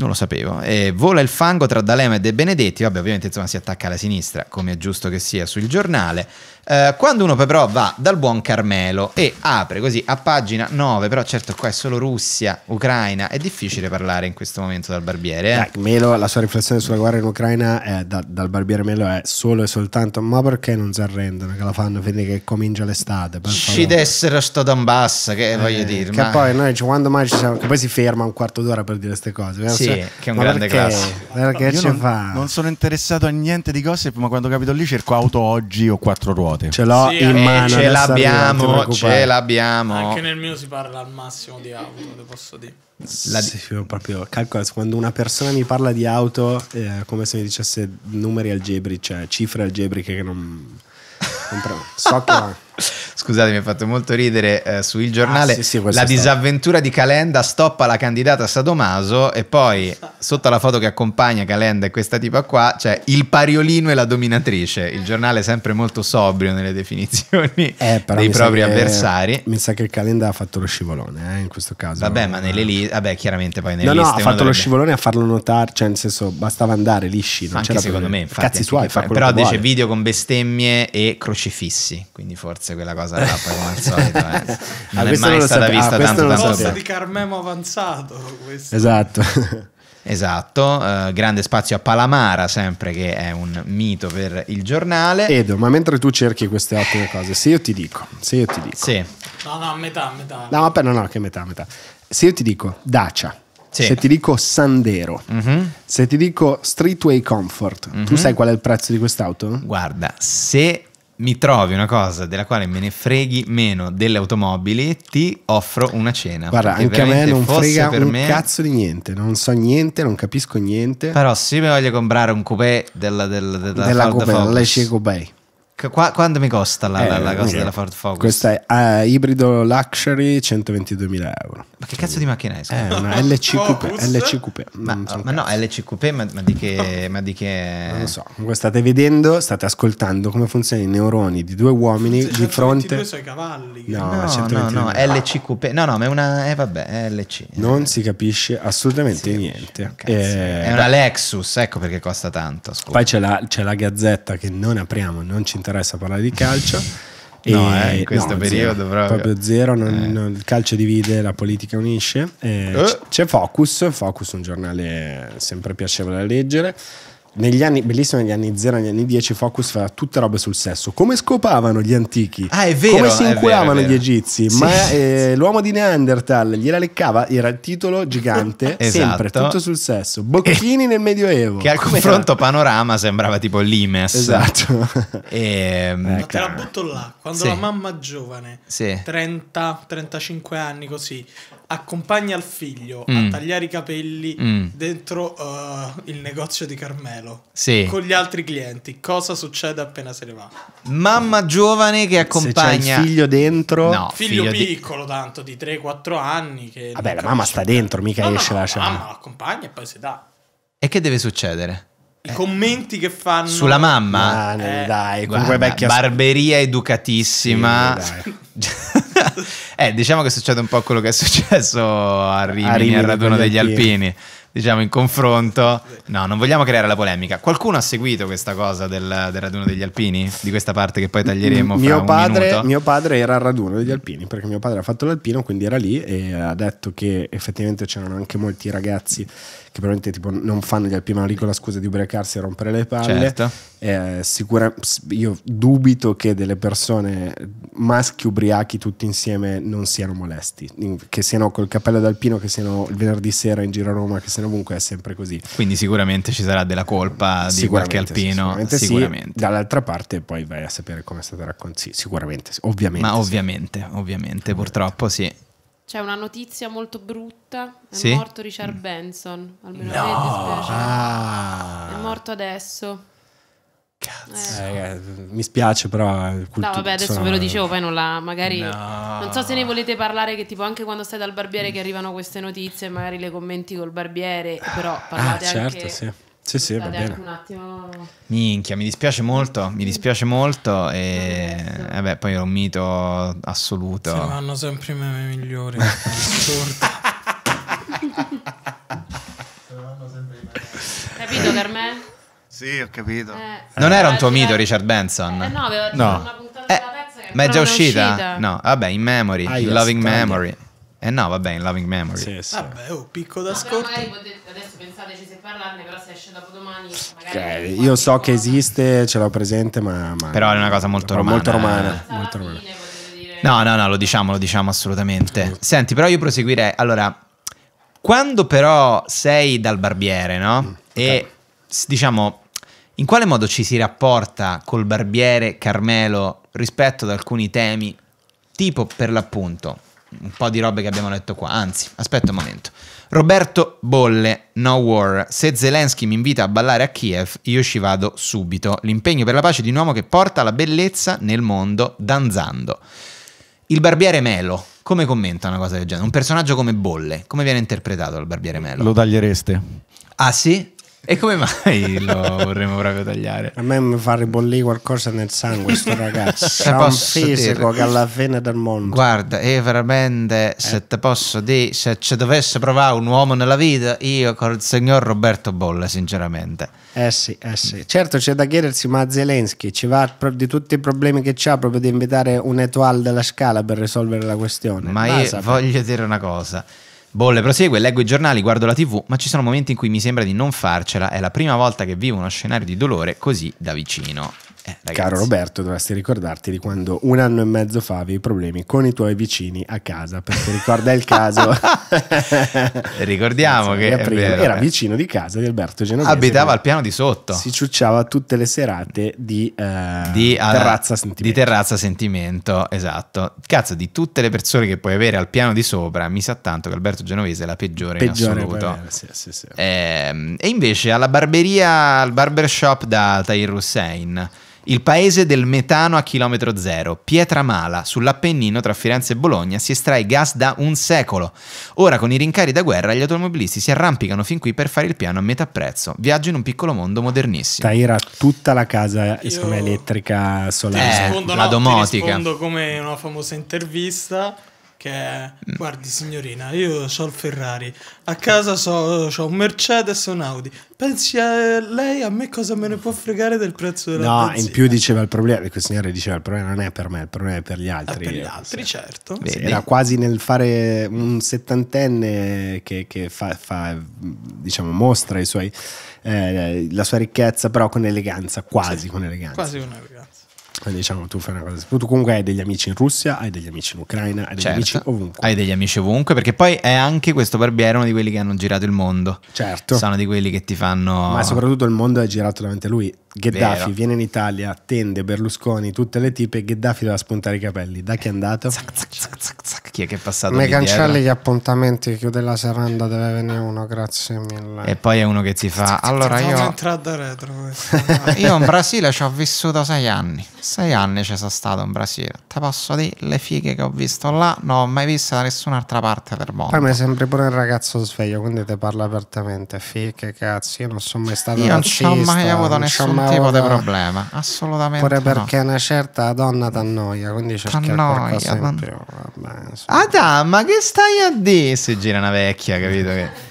Non lo sapevo. E vola il fango tra D'Alema e De Benedetti. Vabbè, ovviamente insomma, si attacca alla sinistra, come è giusto che sia sul giornale. Eh, quando uno però va dal buon Carmelo e apre così a pagina 9, però certo qua è solo Russia, Ucraina, è difficile parlare in questo momento dal barbiere. Eh? Dai, Melo, la sua riflessione sulla guerra in Ucraina è, da, dal barbiere Melo è solo e soltanto ma perché non si arrendono, che la fanno finché che comincia l'estate? Ci dessero sto Donbass, che eh, voglio dire. Che ma... poi noi quando mai ci siamo, che poi si ferma un quarto d'ora per dire queste cose. Sì, che è un ma grande classico. Perché Io non, fa? non sono interessato a niente di gossip, ma quando capito lì cerco auto oggi o quattro ruote. Ce l'ho sì, in eh, mano. Ce l'abbiamo, ce l'abbiamo. Anche nel mio si parla al massimo di auto, te posso dire. La... Sì, proprio, calcola, quando una persona mi parla di auto è eh, come se mi dicesse numeri algebrici, cioè cifre algebriche che non so Scusate, mi ha fatto molto ridere eh, su Il Giornale. Ah, sì, sì, la disavventura di Calenda stoppa la candidata Sadomaso e poi sotto la foto che accompagna Calenda e questa tipa qua c'è cioè, il pariolino e la dominatrice. Il giornale è sempre molto sobrio nelle definizioni eh, dei propri avversari. Che, mi sa che Calenda ha fatto lo scivolone eh, in questo caso. Vabbè, ma nelle eh. liste, vabbè, chiaramente poi nelle no, liste. No, ha fatto dovrebbe... lo scivolone a farlo notare, cioè nel senso bastava andare lisci. Non Anche secondo problema. me, infatti, Cazzi suoi, fa però dice video con bestemmie e crocifisso ci fissi, quindi forse quella cosa era là, come al solito, eh. non ah, è mai non stata sape- ah, vista ah, tanto tanto. Una cosa di Carmemo avanzato. Questo. Esatto. Esatto, eh, grande spazio a Palamara sempre che è un mito per il giornale. Edo, ma mentre tu cerchi queste ottime cose, se io ti dico, se io ti dico... Sì. No, no, a metà, metà. No, appena no, che metà, metà. Se io ti dico Dacia, sì. se ti dico Sandero, mm-hmm. se ti dico Streetway Comfort, mm-hmm. tu mhm. sai qual è il prezzo di quest'auto? Guarda, se mi trovi una cosa della quale me ne freghi meno delle automobili, ti offro una cena. Guarda, anche a me non frega per un me... cazzo di niente, non so niente, non capisco niente. Però se mi voglio comprare un coupé della, della, della, della Ford coupé, Focus, Coupé, Qua, quanto mi costa la, eh, la, la eh, cosa okay. Eh, della Ford Focus? Questa è uh, ibrido luxury 122.000 euro. Ma che cazzo di macchina è? È eh, una LC Coupé. LC Coupé. Ma, ma no, LC Coupé, ma, ma, di che, ma di che... Non lo so, Comunque state vedendo, state ascoltando come funzionano i neuroni di due uomini cioè, di fronte... Sono i cavalli. No, no, no, no, LC Coupé. No, no, ma è una... Eh, vabbè, è LC. Non eh. si capisce assolutamente si niente. Eh, è una Lexus, ecco perché costa tanto. Scusa. Poi c'è la, c'è la gazzetta che non apriamo, non ci interessa interessa parlare di calcio. E no, eh, in questo no, periodo zero, proprio. proprio zero, non, eh. non, il calcio divide, la politica unisce. Eh, uh. C'è Focus, Focus un giornale sempre piacevole da leggere, negli anni, bellissimo negli anni 0 negli anni 10 Focus fa tutte robe sul sesso come scopavano gli antichi ah è vero come si inculavano gli egizi sì. ma eh, l'uomo di Neanderthal gliela leccava era il titolo gigante esatto. sempre tutto sul sesso Bocchini e, nel medioevo che al confronto era? panorama sembrava tipo Limes esatto e, ehm, ma ecco. te la butto là quando sì. la mamma giovane sì. 30-35 anni così accompagna il figlio mm. a tagliare i capelli mm. dentro uh, il negozio di Carmelo sì. con gli altri clienti. Cosa succede appena se ne va? Mamma giovane che accompagna il figlio dentro, no, figlio, figlio piccolo, di... tanto di 3-4 anni. Che Vabbè, ah la mamma sta dentro, mica no, esce no, la mamma. La mamma l'accompagna e poi si dà. E che deve succedere? I commenti che fanno sulla mamma, ah, eh, dai, comunque guarda, vecchia barberia educatissima. Sì, Eh, diciamo che succede un po' quello che è successo a Rimini, a Rimini al raduno degli alpini. alpini. Diciamo in confronto, no, non vogliamo creare la polemica. Qualcuno ha seguito questa cosa del, del raduno degli alpini? Di questa parte che poi taglieremo. Mio padre, mio, padre, era al raduno degli alpini perché mio padre ha fatto l'alpino, quindi era lì e ha detto che effettivamente c'erano anche molti ragazzi che probabilmente tipo, non fanno gli alpini, ma con la scusa di ubriacarsi e rompere le palle. Certo. Eh, sicura, io dubito che delle persone maschi ubriachi tutti insieme non siano molesti, che siano col cappello d'alpino, che siano il venerdì sera in giro a Roma, che siano ovunque, è sempre così. Quindi sicuramente ci sarà della colpa di qualche alpino. Sì, sicuramente. sicuramente. Sì. Dall'altra parte poi vai a sapere come è stata raccontata. Sì, sicuramente, ovviamente. Ma ovviamente, ovviamente, ovviamente, purtroppo sì. C'è una notizia molto brutta. È sì? morto Richard Benson. Almeno no. Ah. È morto adesso. Cazzo. Eh. eh mi spiace, però. Cultu- no, vabbè, adesso sono... ve lo dicevo, poi non la. Magari. No. Non so se ne volete parlare. Che tipo, anche quando stai dal barbiere che arrivano queste notizie, magari le commenti col barbiere. Però ah, parlate ah, certo, anche. Sì sì, sì, va bene. Un attimo... Minchia, mi dispiace molto, mi dispiace molto e vabbè, poi è un mito assoluto. Sì, vanno sempre i meme migliori. Assurdo. Capito per me? Sì, ho capito. Eh, non era un tuo eh, mito eh, Richard Benson? Eh, no, avevo no. una puntata eh, della pezza che Ma è già uscita? uscita? No, vabbè, in memory, ah, in loving stand. memory. Eh no, vabbè, in Loving Memory. Sì, sì. Vabbè, oh, picco da scorta. adesso pensateci se parlarne, però se esce dopo domani magari... Okay, io so che esiste, ce l'ho presente, ma, ma... Però è una cosa molto romana. Molto romana. Eh. Molto romana. No, no, no, lo diciamo, lo diciamo assolutamente. Senti, però io proseguirei. Allora, quando però sei dal barbiere, no? Mm, okay. E diciamo, in quale modo ci si rapporta col barbiere Carmelo rispetto ad alcuni temi, tipo per l'appunto un po' di robe che abbiamo letto qua. Anzi, aspetta un momento. Roberto Bolle, No War. Se Zelensky mi invita a ballare a Kiev, io ci vado subito. L'impegno per la pace di un uomo che porta la bellezza nel mondo danzando. Il barbiere Melo, come commenta una cosa del genere? Un personaggio come Bolle, come viene interpretato il barbiere Melo? Lo tagliereste. Ah sì? E come mai lo vorremmo proprio tagliare? A me mi fa ribollire qualcosa nel sangue, sto ragazzo. È un fisico dire. che alla fine del mondo. Guarda, io veramente, eh. se te posso dire, se ci dovesse provare un uomo nella vita, io col signor Roberto Bolla, sinceramente. Eh sì, eh sì. Certo c'è da chiedersi, ma Zelensky ci va di tutti i problemi che ha proprio di invitare un etoile della scala per risolvere la questione. Ma, ma io sapere. voglio dire una cosa. Bolle prosegue, leggo i giornali, guardo la tv, ma ci sono momenti in cui mi sembra di non farcela, è la prima volta che vivo uno scenario di dolore così da vicino. Eh, Caro Roberto, dovresti ricordarti di quando un anno e mezzo fa avevi problemi con i tuoi vicini a casa, perché ricorda il caso. Ricordiamo che aprile, vero, era eh. vicino di casa di Alberto Genovese. Abitava al piano di sotto. Si ciucciava tutte le serate di, eh, di eh, terrazza sentimento. Di terrazza sentimento, esatto. Cazzo, di tutte le persone che puoi avere al piano di sopra, mi sa tanto che Alberto Genovese è la peggiore, peggiore in assoluto. Avere, sì, sì, sì. Ehm, e invece alla barberia, al barbershop da Tahir Hussein il paese del metano a chilometro zero, Pietramala, sull'Appennino tra Firenze e Bologna, si estrae gas da un secolo. Ora con i rincari da guerra gli automobilisti si arrampicano fin qui per fare il piano a metà prezzo. Viaggio in un piccolo mondo modernissimo. Era tutta la casa Io... elettrica solare. Eh, rispondo, la no, domotica. rispondo come una famosa intervista che mm. guardi signorina, io ho il Ferrari, a casa so, so un Mercedes e un Audi, pensi a lei, a me cosa me ne può fregare del prezzo della no, benzina? in più diceva il problema, questo signore diceva il problema non è per me, il problema è per gli ah, altri. È per gli altri, sì. certo. Sì, era quasi nel fare un settantenne che, che fa, fa, diciamo, mostra suoi, eh, la sua ricchezza però con eleganza, quasi sì, con eleganza. Quasi con eleganza. Eh, diciamo, tu fai una cosa. Tu comunque hai degli amici in Russia, hai degli amici in Ucraina, hai degli certo. amici ovunque. Hai degli amici ovunque, perché poi è anche questo barbiere uno di quelli che hanno girato il mondo. Certo. Sono di quelli che ti fanno. Ma soprattutto il mondo è girato davanti a lui. Gheddafi Vero. viene in Italia, tende Berlusconi, tutte le tipe. Gheddafi deve spuntare i capelli. Da chi è andato? Zac, zac, zac, Chi è che è passato? Mi cancelli gli appuntamenti, chiude la seranda, deve venire uno, grazie mille. E poi è uno che ti fa. Allora io. Io in Brasile ci ho vissuto sei anni sei anni ci sono stato in Brasile. Te posso dire, le fighe che ho visto là non ho mai visto da nessun'altra parte del mondo. Poi mi sembri pure un ragazzo sveglio, quindi te parlo apertamente. Fighe, cazzo, io non sono mai stato Io razzista, non ci ho mai avuto nessun mai tipo avuto... di problema, assolutamente. Pure perché no. una certa donna t'annoia, quindi c'è qualcosa in più. Vabbè, insomma. Ah, ma che stai a dire? Si gira una vecchia, capito che...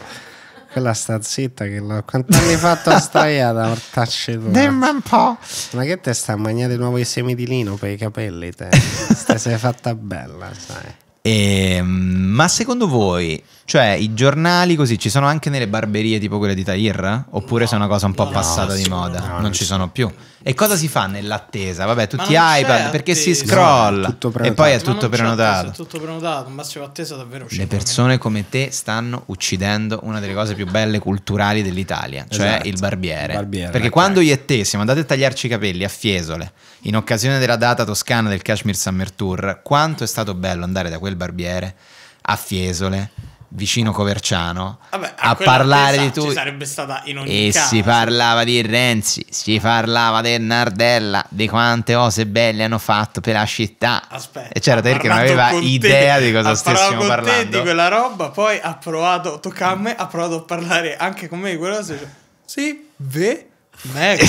Quella sta zitta che l'ho. quanto anni fatto a straiata, mortacci tu. Dimmi un po'. Ma che te sta a mangiare di nuovo i semi di lino per i capelli, te? te sei fatta bella, sai. E, ehm, ma secondo voi, cioè i giornali così ci sono anche nelle barberie tipo quelle di Tahir? Oppure no, sono una cosa un po' no, passata no, di moda? No, non ci sono più. E cosa si fa nell'attesa? Vabbè, tutti iPad perché si scrolla e poi è tutto prenotato. è tutto prenotato, ma c'è attesa davvero. Le persone come te stanno uccidendo una delle cose più belle culturali dell'Italia, cioè esatto. il barbiere. barbiere. Perché quando io e te siamo andati a tagliarci i capelli a Fiesole in occasione della data toscana del Kashmir Summer Tour, quanto è stato bello andare da questo il barbiere, a Fiesole, vicino Coverciano, Vabbè, a, a parlare di tutto. sarebbe stata in ogni E caso. si parlava di Renzi, si parlava del Nardella, di quante cose belle hanno fatto per la città. Aspetta, e c'era te che non aveva idea te, di cosa stessimo parlando. Te di quella roba, poi ha provato, tocca a me, ha provato a parlare anche con me di quella cosa. Sì, ve Mega,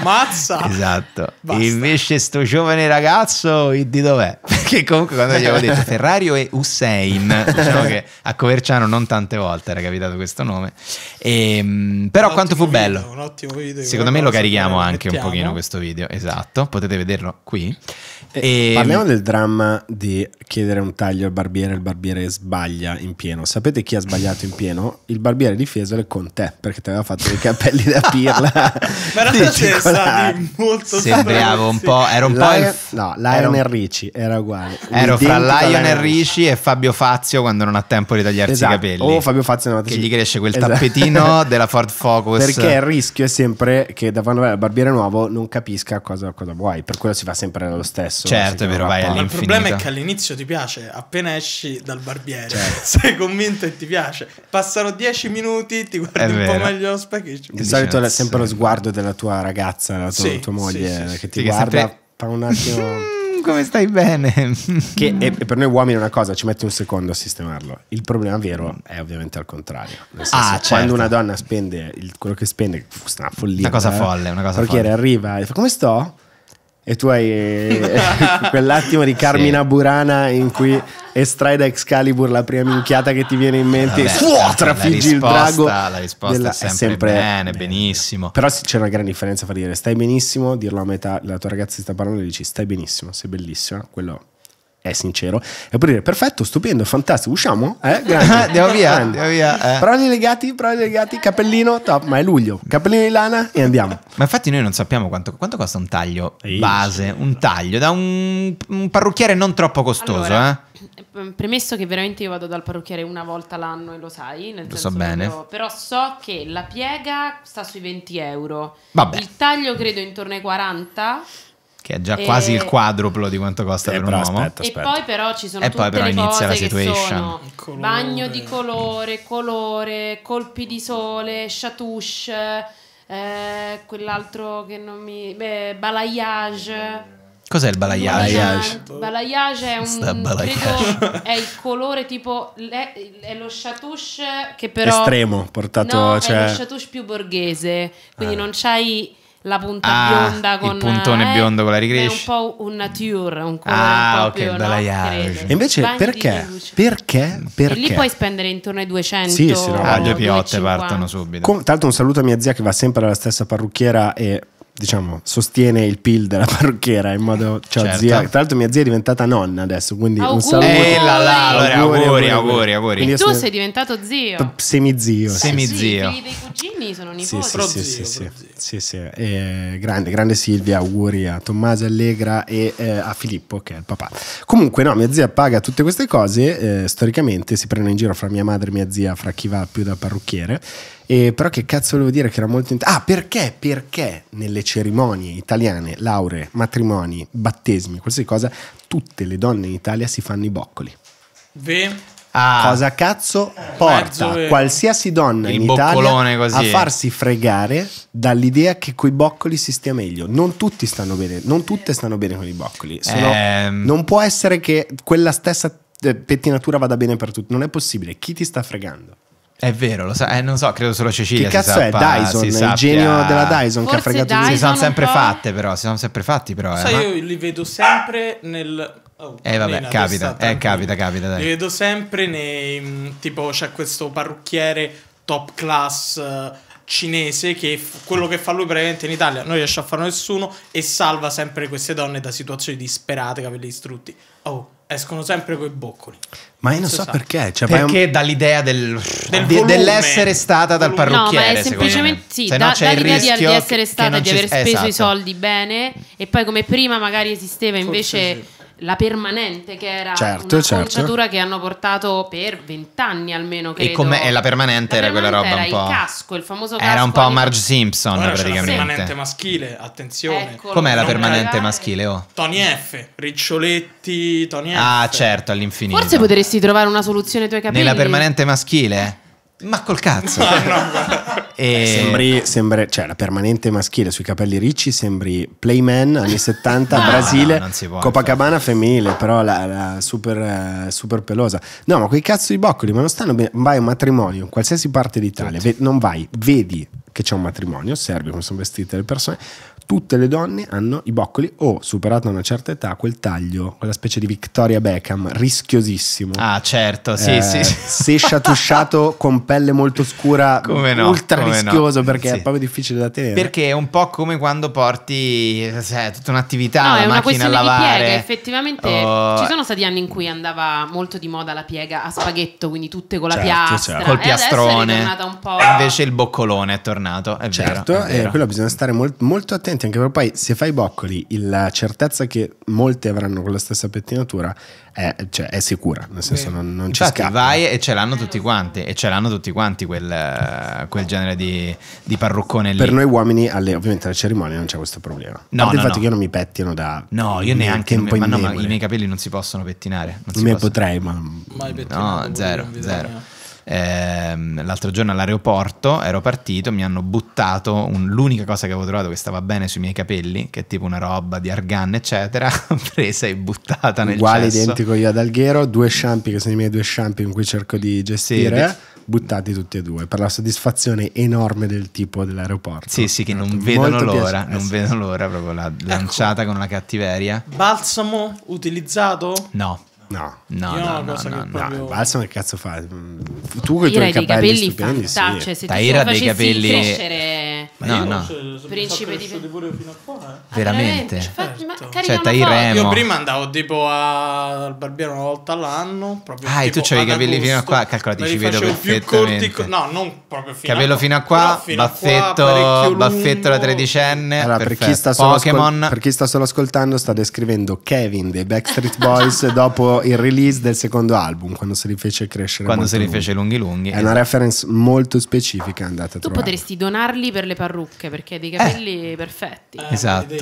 mazza. esatto. Basta. E invece sto giovane ragazzo di dov'è? Perché comunque quando gli avevo detto Ferrario e Hussein, diciamo che a Coverciano non tante volte era capitato questo nome. E, ehm, però un quanto fu bello. un ottimo video. Secondo me lo carichiamo anche mettiamo. un pochino questo video, esatto, potete vederlo qui. Eh, e, Parliamo del dramma di chiedere un taglio al barbiere, e il barbiere sbaglia in pieno. Sapete chi ha sbagliato in pieno? Il barbiere di Fiesole con te, perché ti aveva fatto dei capelli da pirla. Ma era la stessa, molto Sembravo un po', era un Lion, po' il... No, Lion e Ricci, era uguale. Ero fra Lion e Ricci e Fabio Fazio quando non ha tempo di tagliarsi esatto. i capelli. O Fabio Fazio 95. Che gli cresce quel esatto. tappetino della Ford Focus. Perché il rischio è sempre che da quando vai al barbiere nuovo non capisca cosa, cosa vuoi, per quello si fa sempre lo stesso adesso. Certo, è vero, vai all'infinito. Il problema è che all'inizio ti piace, appena esci dal barbiere, certo. sei convinto e ti piace. Passano dieci minuti, ti guardi è un vero. po' meglio lo specchio. Di solito è sempre lo sguardo della tua ragazza, della tua, sì, tua moglie, sì, sì, che ti guarda, sempre... fa un attimo... Mm, come stai bene? che è, per noi uomini è una cosa, ci mette un secondo a sistemarlo. Il problema vero è ovviamente al contrario. Nel senso, ah, certo. Quando una donna spende il, quello che spende, è una follia. Una cosa eh. folle, una cosa folle. arriva e fa come sto? e tu hai eh, quell'attimo di Carmina sì. Burana in cui estrai da Excalibur la prima minchiata che ti viene in mente e fuotra figgi il drago la risposta della, è, sempre è, sempre bene, benissimo però c'è una gran differenza fra dire stai benissimo dirlo a metà la tua ragazza ti sta parlando e dici stai benissimo sei bellissima quello è sincero, e può dire perfetto, stupendo, fantastico, usciamo? Eh? andiamo via, andiamo via. Eh. Paroli legati, paroli legati, cappellino, top, ma è luglio, cappellino di lana e andiamo. ma infatti noi non sappiamo quanto, quanto costa un taglio Ehi. base, un taglio da un, un parrucchiere non troppo costoso. Allora, eh? eh premesso che veramente io vado dal parrucchiere una volta l'anno e lo sai, nel lo so bene. Lo, però so che la piega sta sui 20 euro, Vabbè. il taglio credo intorno ai 40 che è già e... quasi il quadruplo di quanto costa eh, per un uomo. Aspetta, E poi però ci sono e tutte poi però inizia la situation. Colore. bagno di colore, colore, colpi di sole, chatouche, eh, quell'altro che non mi... Beh, balayage... Cos'è il balayage? balayage è un balayage. Credo, è il colore tipo le, è lo chatouche che però estremo portato no, cioè... è lo cioè chatouche più borghese, quindi ah. non c'hai la punta ah, bionda con il puntone eh, biondo con la ricresce. È un po' un nature, un colore ah, un po' okay, più, dalla no? Credo. Invece Bagni perché? Perché? Perché? E lì puoi spendere intorno ai 200. Sì, sì, no. ah, gli piotte partono subito. tra l'altro un saluto a mia zia che va sempre alla stessa parrucchiera e diciamo, sostiene il PIL della parrucchiera in modo... Ciao certo. zia, tra l'altro mia zia è diventata nonna adesso, quindi auguri. un saluto. Eh, là, là, allora, auguri, auguri, auguri. auguri. E tu sono... sei diventato zio? Semizio. Semizio. Sì, dei cugini sono nipoti. Sì, sì, sì, sì, sì, sì. Eh, grande, grande Silvia, auguri a Tommaso Allegra e eh, a Filippo che è il papà. Comunque no, mia zia paga tutte queste cose, eh, storicamente si prendono in giro fra mia madre e mia zia, fra chi va più da parrucchiere. E, però che cazzo volevo dire che era molto... interessante. ah, perché? Perché nelle cerimonie italiane, lauree, matrimoni, battesimi, qualsiasi cosa, tutte le donne in Italia si fanno i boccoli. Beh. Ah, cosa cazzo eh, porta qualsiasi donna in Italia così. a farsi fregare dall'idea che coi boccoli si stia meglio. Non tutti stanno bene, non tutte stanno bene con i boccoli. Sono, ehm. Non può essere che quella stessa eh, pettinatura vada bene per tutti. Non è possibile. Chi ti sta fregando? È vero, lo sa, eh, non so, credo solo Cecilia. Che cazzo è sappa, Dyson? Il sappia... genio della Dyson Forse che ha fregato Dyson Si sono sempre fatte, però. Si sono sempre fatti, però. So, eh, io li vedo sempre nel. Oh, eh vabbè, capita, eh, capita, capita. Dai. Li vedo sempre nei. Tipo, c'è questo parrucchiere top class eh, cinese che quello che fa lui praticamente in Italia non riesce a farlo nessuno e salva sempre queste donne da situazioni disperate, capelli distrutti. Oh, escono sempre coi boccoli. Ma io non so, so perché. Cioè, perché un... dall'idea del, del di, dell'essere stata dal parrucchiere. No, ma è semplicemente sì, da, no dall'idea di, di, essere stata, e di aver speso esatto. i soldi bene e poi come prima magari esisteva invece la permanente che era certo, una certo. che hanno portato per vent'anni almeno credo. e come la permanente la era quella roba era un po' il casco il famoso casco era un po' Marge Simpson Ora praticamente la permanente maschile attenzione Eccolo, com'è la permanente maschile oh? Tony F Riccioletti Tony F ah certo all'infinito forse potresti trovare una soluzione ai tuoi capelli nella permanente maschile ma col cazzo. No, no. e... sembri, sembri, cioè, la permanente maschile sui capelli ricci, sembri Playman anni 70, no, Brasile, può, Copacabana infatti. femminile, però la, la super, eh, super, pelosa. No, ma quei cazzo di boccoli, ma non stanno bene. Vai a un matrimonio in qualsiasi parte d'Italia, Tutti. Certo. non vai, vedi che c'è un matrimonio, serve come sono vestite le persone, tutte le donne hanno i boccoli o, superata una certa età, quel taglio, quella specie di Victoria Beckham, rischiosissimo. Ah, certo, sì, eh, sì. Sescia tusciato con pelle molto scura, come no, ultra come rischioso no. perché sì. è proprio difficile da tenere. Perché è un po' come quando porti cioè, tutta un'attività, no, una macchina a lavare. Piega, effettivamente oh. ci sono stati anni in cui andava molto di moda la piega a spaghetto, quindi tutte con la certo, piastra. Certo. Col piastrone. Invece il boccolone è tornato, è certo, vero. È vero. Eh, quello bisogna stare molt- molto attenti divertenti anche perché poi se fai boccoli la certezza che molte avranno con la stessa pettinatura è, cioè, è sicura, nel senso non, non Infatti, ci scappa. vai e ce l'hanno tutti quanti, e ce l'hanno tutti quanti quel, quel genere di, di, parruccone lì. Per noi uomini, alle, ovviamente alle cerimonie non c'è questo problema. No, no il fatto no. che io non mi pettino da... No, io neanche, mi, ma no, ma i miei capelli non si possono pettinare. Non si mi potrei, ma... Mai pettinato. No, zero, zero ehm, l'altro giorno all'aeroporto ero partito, mi hanno buttato un, l'unica cosa che avevo trovato che stava bene sui miei capelli, che è tipo una roba di argan, eccetera, presa e buttata nel Uguale cesso. identico io ad Alghero, due shampoo che sono i miei due shampoo in cui cerco di gestire. Sì, buttati tutti e due per la soddisfazione enorme del tipo dell'aeroporto. Sì, sì, che non vedono l'ora, eh, non vedono l'ora proprio la, ecco. lanciata ecco. con la cattiveria. Balsamo utilizzato? No. No, no, no, no, no, no, no. Balsamo che cazzo fa? Tu con i tuoi capelli, capelli sì. cioè, se Taira dei capelli crescere No, no. Principe di pure fino a qua, eh. ah, Veramente? Certo. Cioè, Taira Io prima andavo tipo al barbiere una volta all'anno, proprio Ah, e tu c'hai i capelli fino a qua, calcolati ci vedo perfettamente. No, non proprio fino Capello fino a qua, baffetto, baffetto da tredicenne, Allora, per chi sta solo ascoltando sta descrivendo Kevin dei Backstreet Boys dopo il release del secondo album, quando se li fece crescere. Quando se li fece lunghi lunghi. È esatto. una reference molto specifica andata Tu potresti donarli per le parrucche perché hai dei eh. capelli eh. perfetti. Eh, esatto. Li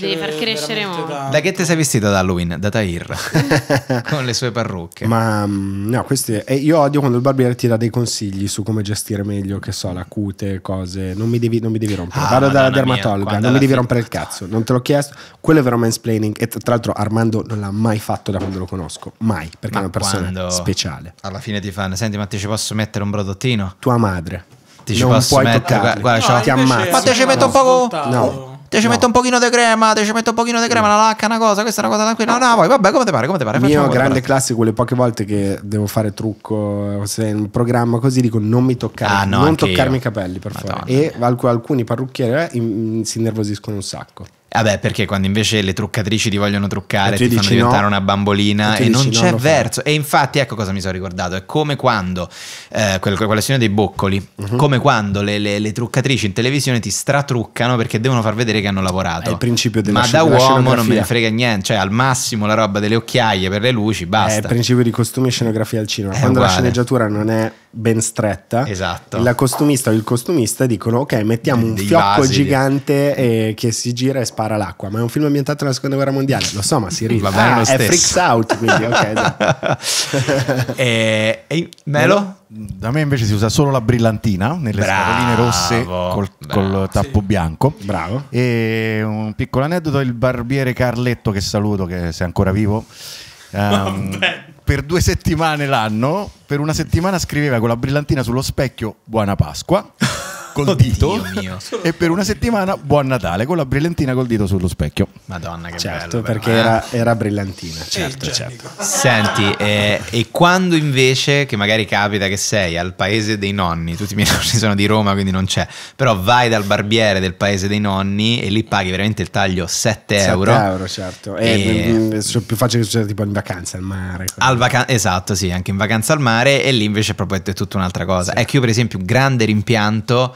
devi far crescere, molto. da... che ti sei vestito ad Halloween? Da Tahir. Con le sue parrucche. Ma mm, no, questi... Eh, io odio quando il barbiere ti dà dei consigli su come gestire meglio, che so, la cute, cose. Non mi devi, non mi devi rompere. Ah, Vado dalla dermatologa, mia, non mi devi rompere il cazzo. Non te l'ho chiesto. Quello è vero mansplaining. E tra l'altro Armando non l'ha mai fatto da quando lo conosco conosco mai perché Ma è una persona speciale. Alla fine ti fanno, senti ma ti ci posso mettere un brodottino? Tua madre. Ti ci non posso puoi mettere, guarda, no, ti ammazzo. Ma te ci metto un po'... No. Te ci no. metto un pochino di crema, te ci metto un pochino di crema, no. la lacca, una cosa, questa è una cosa tranquilla. No, no, poi vabbè, come ti pare, come ti pare. Il mio grande classico, quelle poche volte che devo fare trucco, se in un programma così dico non mi toccare, ah, no, non toccarmi io. i capelli per favore. E alc- alcuni parrucchieri eh, in, si innervosiscono un sacco. Vabbè, perché quando invece le truccatrici ti vogliono truccare, ti, ti fanno diventare no. una bambolina e, e non c'è no, verso. E infatti, ecco cosa mi sono ricordato: è come quando eh, quella signora dei boccoli, uh-huh. come quando le, le, le, truccatrici in televisione ti stratruccano perché devono far vedere che hanno lavorato. È il principio della Ma sci- da uomo non me ne frega niente, cioè al massimo la roba delle occhiaie per le luci, basta. È il principio di costumi e scenografia al cinema. È quando uguale. la sceneggiatura non è ben stretta, esatto. la costumista o il costumista dicono: Ok, mettiamo un fiocco vasi, gigante eh, che si gira e spazia spara l'acqua, ma è un film ambientato nella seconda guerra mondiale. Lo so, ma si ride. Va bene ah, lo stesso. È Freaks Out, quindi ok. Eh, e, e Melo? Da me invece si usa solo la brillantina nelle scatoline rosse col, col tappo sì. bianco. Bravo. E un piccolo aneddoto: il barbiere Carletto, che saluto, che sei ancora vivo. Um, per due settimane l'anno, per una settimana scriveva con la brillantina sullo specchio Buona Pasqua. col dito e per una settimana buon Natale con la brillantina col dito sullo specchio. Madonna che certo, bello. perché era, era, brillantina, eh, certo, e certo. Senti, eh, e quando invece che magari capita che sei al paese dei nonni, tutti i miei nonni sono di Roma, quindi non c'è, però vai dal barbiere del paese dei nonni e lì paghi veramente il taglio 7 euro. 7 euro, certo. Eh, e, e... Mm, mm, è più facile che succeda tipo in vacanza al mare. Al vaca- esatto, sì, anche in vacanza al mare e lì invece proprio è tutta un'altra cosa. Sì. che io per esempio un grande rimpianto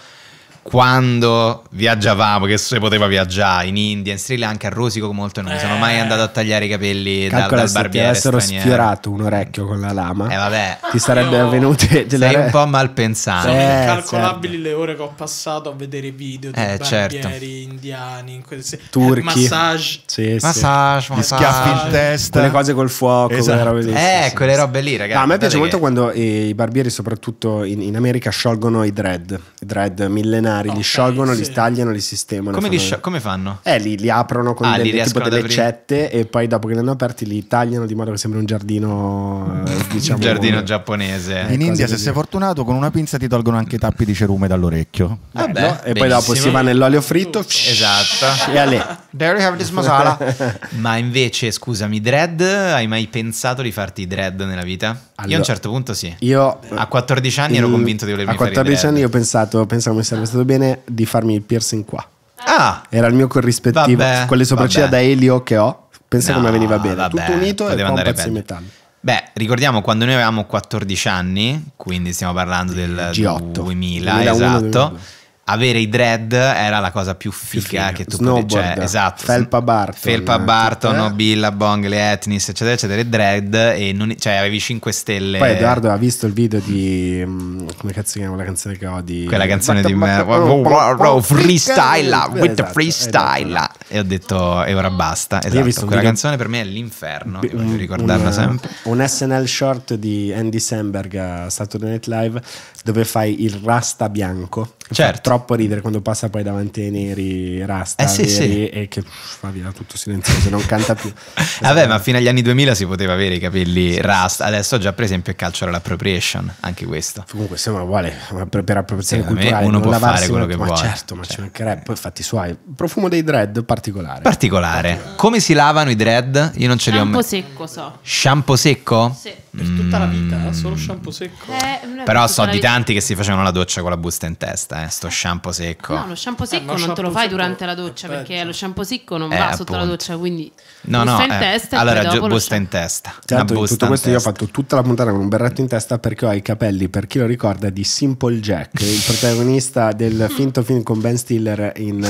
quando viaggiavamo, che se poteva viaggiare in India, in Sri Lanka, a Rosico molto non mi sono mai eh. andato a tagliare i capelli dal, dal barbiere se ti avessero straniero. sfiorato un orecchio con la lama eh vabbè ti sarebbero Io- venute delle sei un po' malpensante eh, Sono Eh, incalcolabili le ore che ho passato a vedere video di Eh, certo. barbieri certo. indiani, in queste... turchi massage. sì, sì. massage massage. schiaffi in testa. le cose col fuoco quelle esatto. robe lì, eh sì, quelle sì. robe lì ragazzi No, a me guardate piace molto quando i barbieri, soprattutto in, in America, sciolgono i dread, i dread millenari binari, okay, li sciolgono, sì. li tagliano, li sistemano. Come, fanno... Li sci- come fanno? Eh, li, li aprono con ah, delle, tipo delle cette e poi dopo che li hanno aperti li tagliano di modo che sembra un giardino, eh, diciamo... un giardino eh, giapponese. Eh, In India, se sei fortunato, con una pinza ti tolgono anche i tappi di cerume dall'orecchio. Vabbè, no? E poi dopo si va nell'olio fritto. Esatto. E a There you have this masala. Ma invece, scusami, dread, hai mai pensato di farti dread nella vita? Allora, io a un certo punto sì. Io... A 14 anni il... ero convinto di volermi fare A 14 fare anni io pensato, pensavo mi sarebbe stato pensato bene di farmi il piercing qua. Ah, era il mio corrispettivo vabbè, con le sopracciglia vabbè. da elio che ho. Pensa no, come veniva bene, vabbè, tutto unito e un pezzo di metallo. Beh, ricordiamo quando noi avevamo 14 anni, quindi stiamo parlando del G8. 2000, 2001, esatto. 2002 avere i dread era la cosa più figa, che tu potevi cioè, esatto Felpa Barton Felpa Barton eh? eh. Bong, le Etnis eccetera eccetera e dread e non, cioè avevi 5 stelle poi Edoardo ha visto il video di mm, come cazzo si chiama la canzone che ho di quella canzone di merda freestyle with the esatto, freestyle esatto. e ho detto e ora basta esatto quella canzone per me è l'inferno voglio ricordarla sempre un SNL short di Andy Samberg a Saturday Night Live dove fai il rasta bianco certo troppo ridere quando passa poi davanti ai neri rasta eh sì, sì. e che uff, va via tutto silenzioso, non canta più. Esatto. Vabbè, ma fino agli anni 2000 si poteva avere i capelli rasta, adesso già per esempio è cultural appropriation, anche questo. Comunque se uno vuole, per appropriazione sì, culturale uno può fare quello che ma vuole. certo, ma cioè. ci mancherebbe, poi fatti suoi. Profumo dei dread particolare. Particolare. Come si lavano i dread? Io non ce Shampoo li ho mai. Shampoo secco so. Shampoo secco? Sì. Per tutta la vita, eh, solo mm. shampoo secco. Eh, Però so di tanti che si facevano la doccia con la busta in testa, eh, sto shampoo secco. No, lo shampoo eh, secco eh, non shampoo te lo fai durante la doccia perché lo shampoo secco non eh, va appunto. sotto la doccia, quindi no, busta no, in testa. Allora, dopo busta in testa. Certo, busta tutto questo io ho fatto tutta la puntata con un berretto in testa perché ho i capelli, per chi lo ricorda, di Simple Jack, il protagonista del finto film con Ben Stiller in...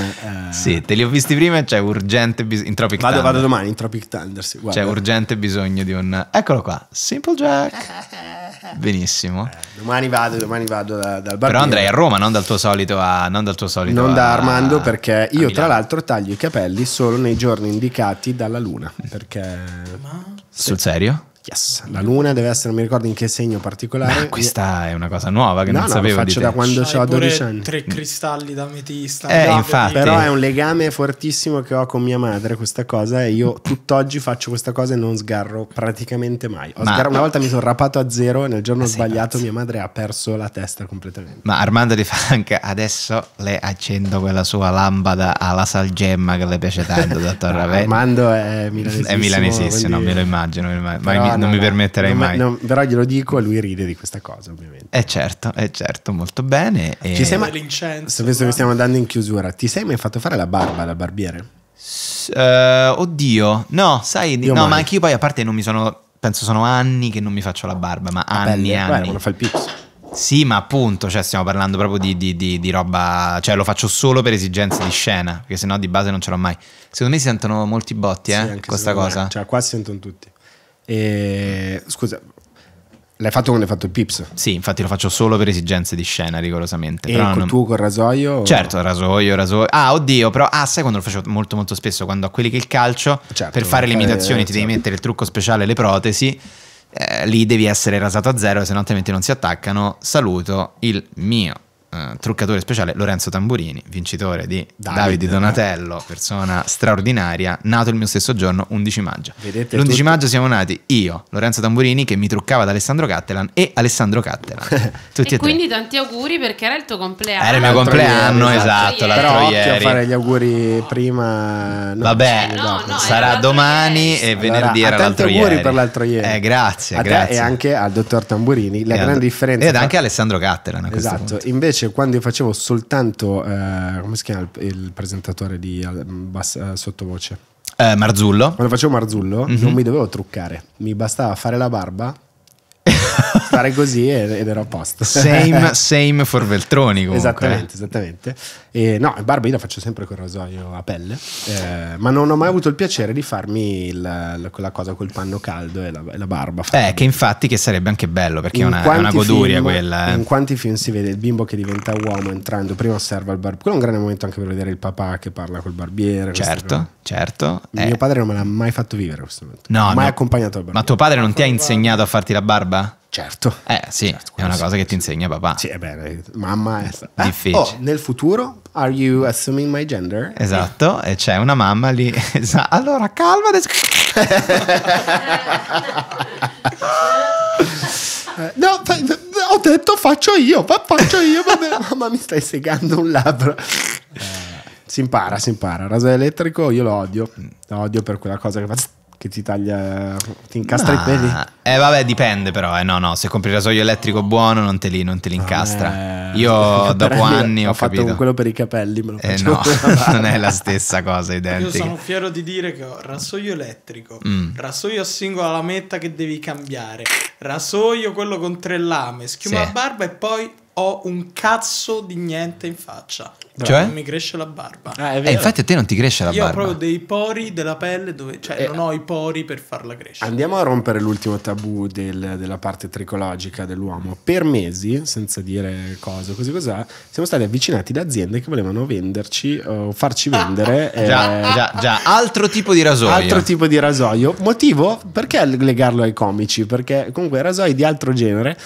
Sì, te li ho visti prima e c'è cioè urgente bisogno... In Tropic vado, Thunder. Vado domani in Tropic Thunder, sì, C'è urgente bisogno di un... Eccolo qua, Simple Applejack. Benissimo. Eh, domani vado, domani vado da, dal bar. Però andrei a Roma, non dal tuo solito a... Non, dal tuo solito non a, da Armando perché io tra l'altro taglio i capelli solo nei giorni indicati dalla luna. Perché... Ma... Sul serio? Yes, la luna deve essere, non mi ricordo in che segno particolare. Ma questa è una cosa nuova che no, non no, sapevo. Lo faccio da quando ho 12 anni. Tre cristalli d'ametista. Eh, infatti. Però è un legame fortissimo che ho con mia madre questa cosa e io tutt'oggi faccio questa cosa e non sgarro praticamente mai. Ma... Sgarro, una volta mi sono rapato a zero e nel giorno eh sbagliato sì, mia madre ha perso la testa completamente. Ma Armando di anche adesso le accendo quella sua lampada alla salgemma che le piace tanto, dottor Ravelli. Armando è milanesissimo. È milanesissimo, quindi... no, me lo immagino. Me lo immagino. Ma no, non mi permetterei non, mai. Non, però glielo dico e lui ride di questa cosa, ovviamente. È eh, certo, è eh, certo, molto bene. Ci sei mai... Visto che stiamo andando in chiusura, ti sei mai fatto fare la barba da barbiere? S- uh, oddio, no, sai, io no, mai. ma io poi a parte non mi sono, penso sono anni che non mi faccio la barba, ma a anni e anni. Beh, fa il pizzo. Sì, ma appunto, cioè, stiamo parlando proprio di, di, di, di, roba. Cioè, lo faccio solo per esigenze di scena, perché sennò di base non ce l'ho mai. Secondo me si sentono molti botti, eh? Sì, questa cosa. Me. Cioè, qua si sentono tutti. E, scusa, L'hai fatto quando hai fatto il pips? Sì, infatti lo faccio solo per esigenze di scena, rigorosamente. E col non... tuo col rasoio? Certo, rasoio, rasoio. Ah, oddio, però. Ah, sai quando lo faccio molto, molto spesso? Quando a quelli che il calcio, certo, per fare eh, le imitazioni, eh, ti devi mettere il trucco speciale, le protesi. Eh, lì devi essere rasato a zero, se no altrimenti non si attaccano. Saluto il mio eh, truccatore speciale Lorenzo Tamburini, vincitore di Davide, Davide Donatello, persona straordinaria, nato il mio stesso giorno, 11 maggio. Vedete L'11 tutto. maggio siamo nati io, Lorenzo Tamburini, che mi truccava da Alessandro Cattelan e Alessandro Cattelan. Tutti e, e quindi tre. tanti auguri perché era il tuo compleanno. Era il mio compleanno, ieri, esatto, esatto. l'altro Però ieri. fare gli auguri prima... No, Vabbè, eh, no, no, sarà domani ieri. e venerdì allora, era l'altro ieri. auguri per l'altro ieri. Eh, grazie, grazie. e anche al dottor Tamburini, la grande differenza... Ed anche Alessandro Cattelan. esatto, invece invece quando io facevo soltanto, eh, come si chiama il, il presentatore di bassa, eh, sottovoce? Eh, Marzullo. Quando facevo Marzullo mm-hmm. non mi dovevo truccare, mi bastava fare la barba stare così ed ero a posto. Same, same for Veltroni comunque. Eh. Esattamente, esattamente. E, no, barba io la faccio sempre col rasoio a pelle, eh, ma non ho mai avuto il piacere di farmi quella cosa col panno caldo e la, la barba. Eh, fatta. Eh, che infatti che sarebbe anche bello perché è una, è una goduria film, quella. Eh. In quanti film si vede il bimbo che diventa uomo entrando, prima osserva il barbiere. Quello è un grande momento anche per vedere il papà che parla col barbiere. Certo, certo. Eh. Mio padre non me l'ha mai fatto vivere questo momento. No, mai no. accompagnato al barbiere. Ma tuo padre non ti ha insegnato a farti la barba? Certo. Eh sì, certo, è una cosa che ti insegna papà. Sì, è eh bene, mamma è eh, Oh, nel futuro, are you assuming my gender? Esatto, e c'è una mamma lì. allora, calma adesso. Eh, no, ho detto faccio io, faccio io, mamma mi stai segando un labbro. Eh. Si impara, si impara. Rasoio elettrico io lo odio, mm. lo odio per quella cosa che fa che ti taglia, ti incastra Ma... i peli? Eh vabbè dipende però, eh no no, se compri il rasoio elettrico buono non te li, non te li incastra. Eh, Io dopo anni ho, ho fatto capito. quello per i capelli, me lo eh, no, non è la stessa cosa identica. Io sono fiero di dire che ho rasoio elettrico, mm. rasoio a singola lametta che devi cambiare, rasoio quello con tre lame, schiuma sì. barba e poi ho un cazzo di niente in faccia. Cioè? Non mi cresce la barba. Ah, eh, infatti a te non ti cresce la Io barba. Io ho proprio dei pori della pelle dove... Cioè, eh, non ho i pori per farla crescere. Andiamo a rompere l'ultimo tabù del, della parte tricologica dell'uomo. Per mesi, senza dire cosa, così cos'è, siamo stati avvicinati da aziende che volevano venderci o eh, farci vendere... eh, già, già, già. Altro tipo di rasoio. Altro tipo di rasoio. Motivo? Perché legarlo ai comici? Perché comunque rasoi di altro genere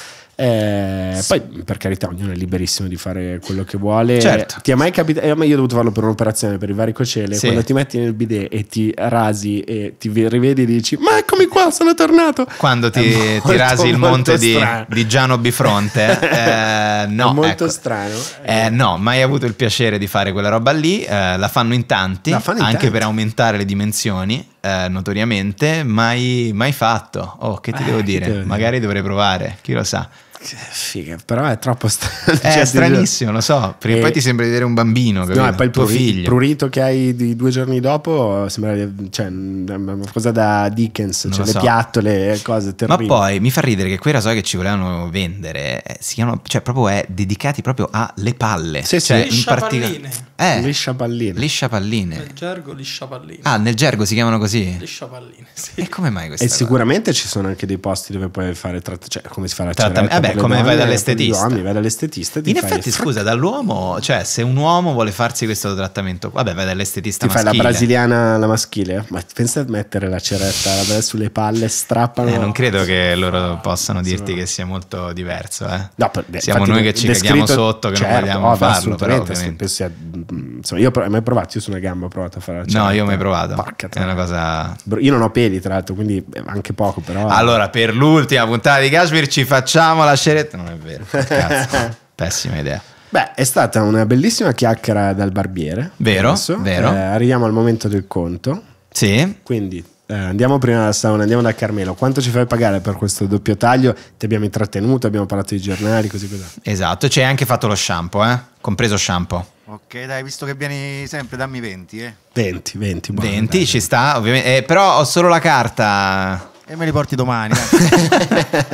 eh, poi, per carità, ognuno è liberissimo di fare quello che vuole. Certo. Ti è mai capitato? Eh, io ho dovuto farlo per un'operazione per il varicocele. Sì. Quando ti metti nel bidet e ti rasi e ti rivedi e dici: Ma eccomi qua, sono tornato. Quando ti, molto, ti rasi il monte di, di, Giano Bifronte, eh, no. È molto ecco. strano. Eh, no, mai avuto il piacere di fare quella roba lì. Eh, la fanno in tanti, fanno in anche tanti. per aumentare le dimensioni. Eh, notoriamente, mai, mai fatto. Oh, che ti eh, devo dire? Devo Magari dovrei provare, chi lo sa. Figa, però è troppo strano. È cioè, stranissimo, lo so. Perché e... Eh, poi ti sembra di vedere un bambino. Capito? No, e poi il tuo figlio. Il prurito che hai di due giorni dopo sembra cioè, mm, una cosa da Dickens, cioè le so. piattole, cose terribili. Ma poi mi fa ridere che quei rasoi che ci volevano vendere eh, si chiamano, cioè, proprio è dedicati proprio alle palle. Sì, cioè, sì, in particolare. Eh, liscia palline. Liscia palline. Nel gergo liscia palline. Ah, nel gergo si chiamano così? Liscia palline, sì. E come mai questa E sicuramente ci sono anche dei posti dove puoi fare, tratt- cioè, come si fa la Vabbè. Beh, come eh, vai dall'estetista. Uomini, vai dall'estetista In effetti, scusa, dall'uomo, cioè se un uomo vuole farsi questo trattamento, vabbè, vai dall'estetista ti maschile. fai la brasiliana la maschile, ma pensa a mettere la ceretta sulle palle, strappano. Eh, non credo che loro possano dirti che sia molto diverso, eh. No, per, Siamo noi che ci descritto, caghiamo sotto, che certo, non vogliamo oh, farlo, però ovviamente. Sia, mm, insomma, io hai mai provato, io su una gamba ho provato a fare la ceretta. No, io ho mai provato. Porca è una cosa Io non ho peli, tra l'altro, quindi eh, anche poco, però Allora, per l'ultima puntata di Kashmir ci facciamo la Baceret, non è vero. Cazzo, pessima idea. Beh, è stata una bellissima chiacchiera dal barbiere. Vero, adesso. vero. Eh, arriviamo al momento del conto. Sì. Quindi eh, andiamo prima dalla sauna, andiamo da Carmelo. Quanto ci fai pagare per questo doppio taglio? Ti abbiamo intrattenuto, abbiamo parlato di giornali, così così. Esatto, ci hai anche fatto lo shampoo, eh? compreso shampoo. Ok, dai, visto che vieni sempre, dammi 20, eh. 20, 20, buono, 20 dai. ci sta, ovviamente. Eh, però ho solo la carta. E me li porti domani. Eh.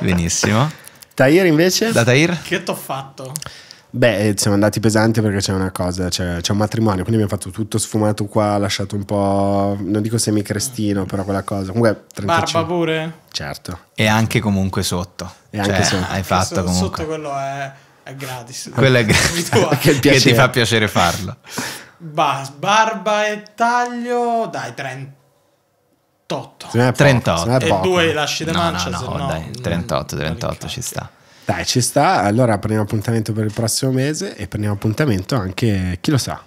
Benissimo. Tahir invece? Da Tahir? Che t'ho fatto? Beh, eh, siamo andati pesanti perché c'è una cosa, c'è, un matrimonio, quindi abbiamo fatto tutto sfumato qua, lasciato un po', non dico semicrestino, però quella cosa. Comunque 35. Barba pure? Certo. E anche comunque sotto. E cioè, anche sotto. Hai fatto sotto, comunque. Sotto quello è, è gratis. Quello è gratis. che, che ti fa piacere farlo. Bas, barba e taglio, dai 30. 38. Se è 38. Se è e due lasci di no, mancia. No, no, no, dai, 38, 38 ci sta. Dai, ci sta. Allora prendiamo appuntamento per il prossimo mese e prendiamo appuntamento anche, chi lo sa.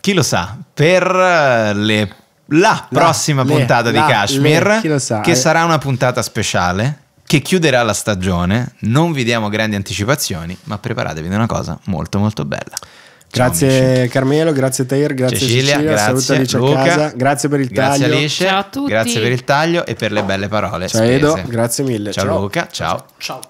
Chi lo sa, per eh, le, la, la prossima le, puntata la, di Kashmir, le, che eh. sarà una puntata speciale che chiuderà la stagione. Non vi diamo grandi anticipazioni, ma preparatevi di una cosa molto molto bella. Grazie amici. Carmelo, grazie Tair, grazie Cecilia, Cecilia grazie Luca, a casa, grazie per il grazie taglio. Alice, ciao a tutti. Grazie per il taglio e per le belle parole. Ciao spese. Edo, grazie mille. Ciao, ciao. Luca, ciao. Ciao.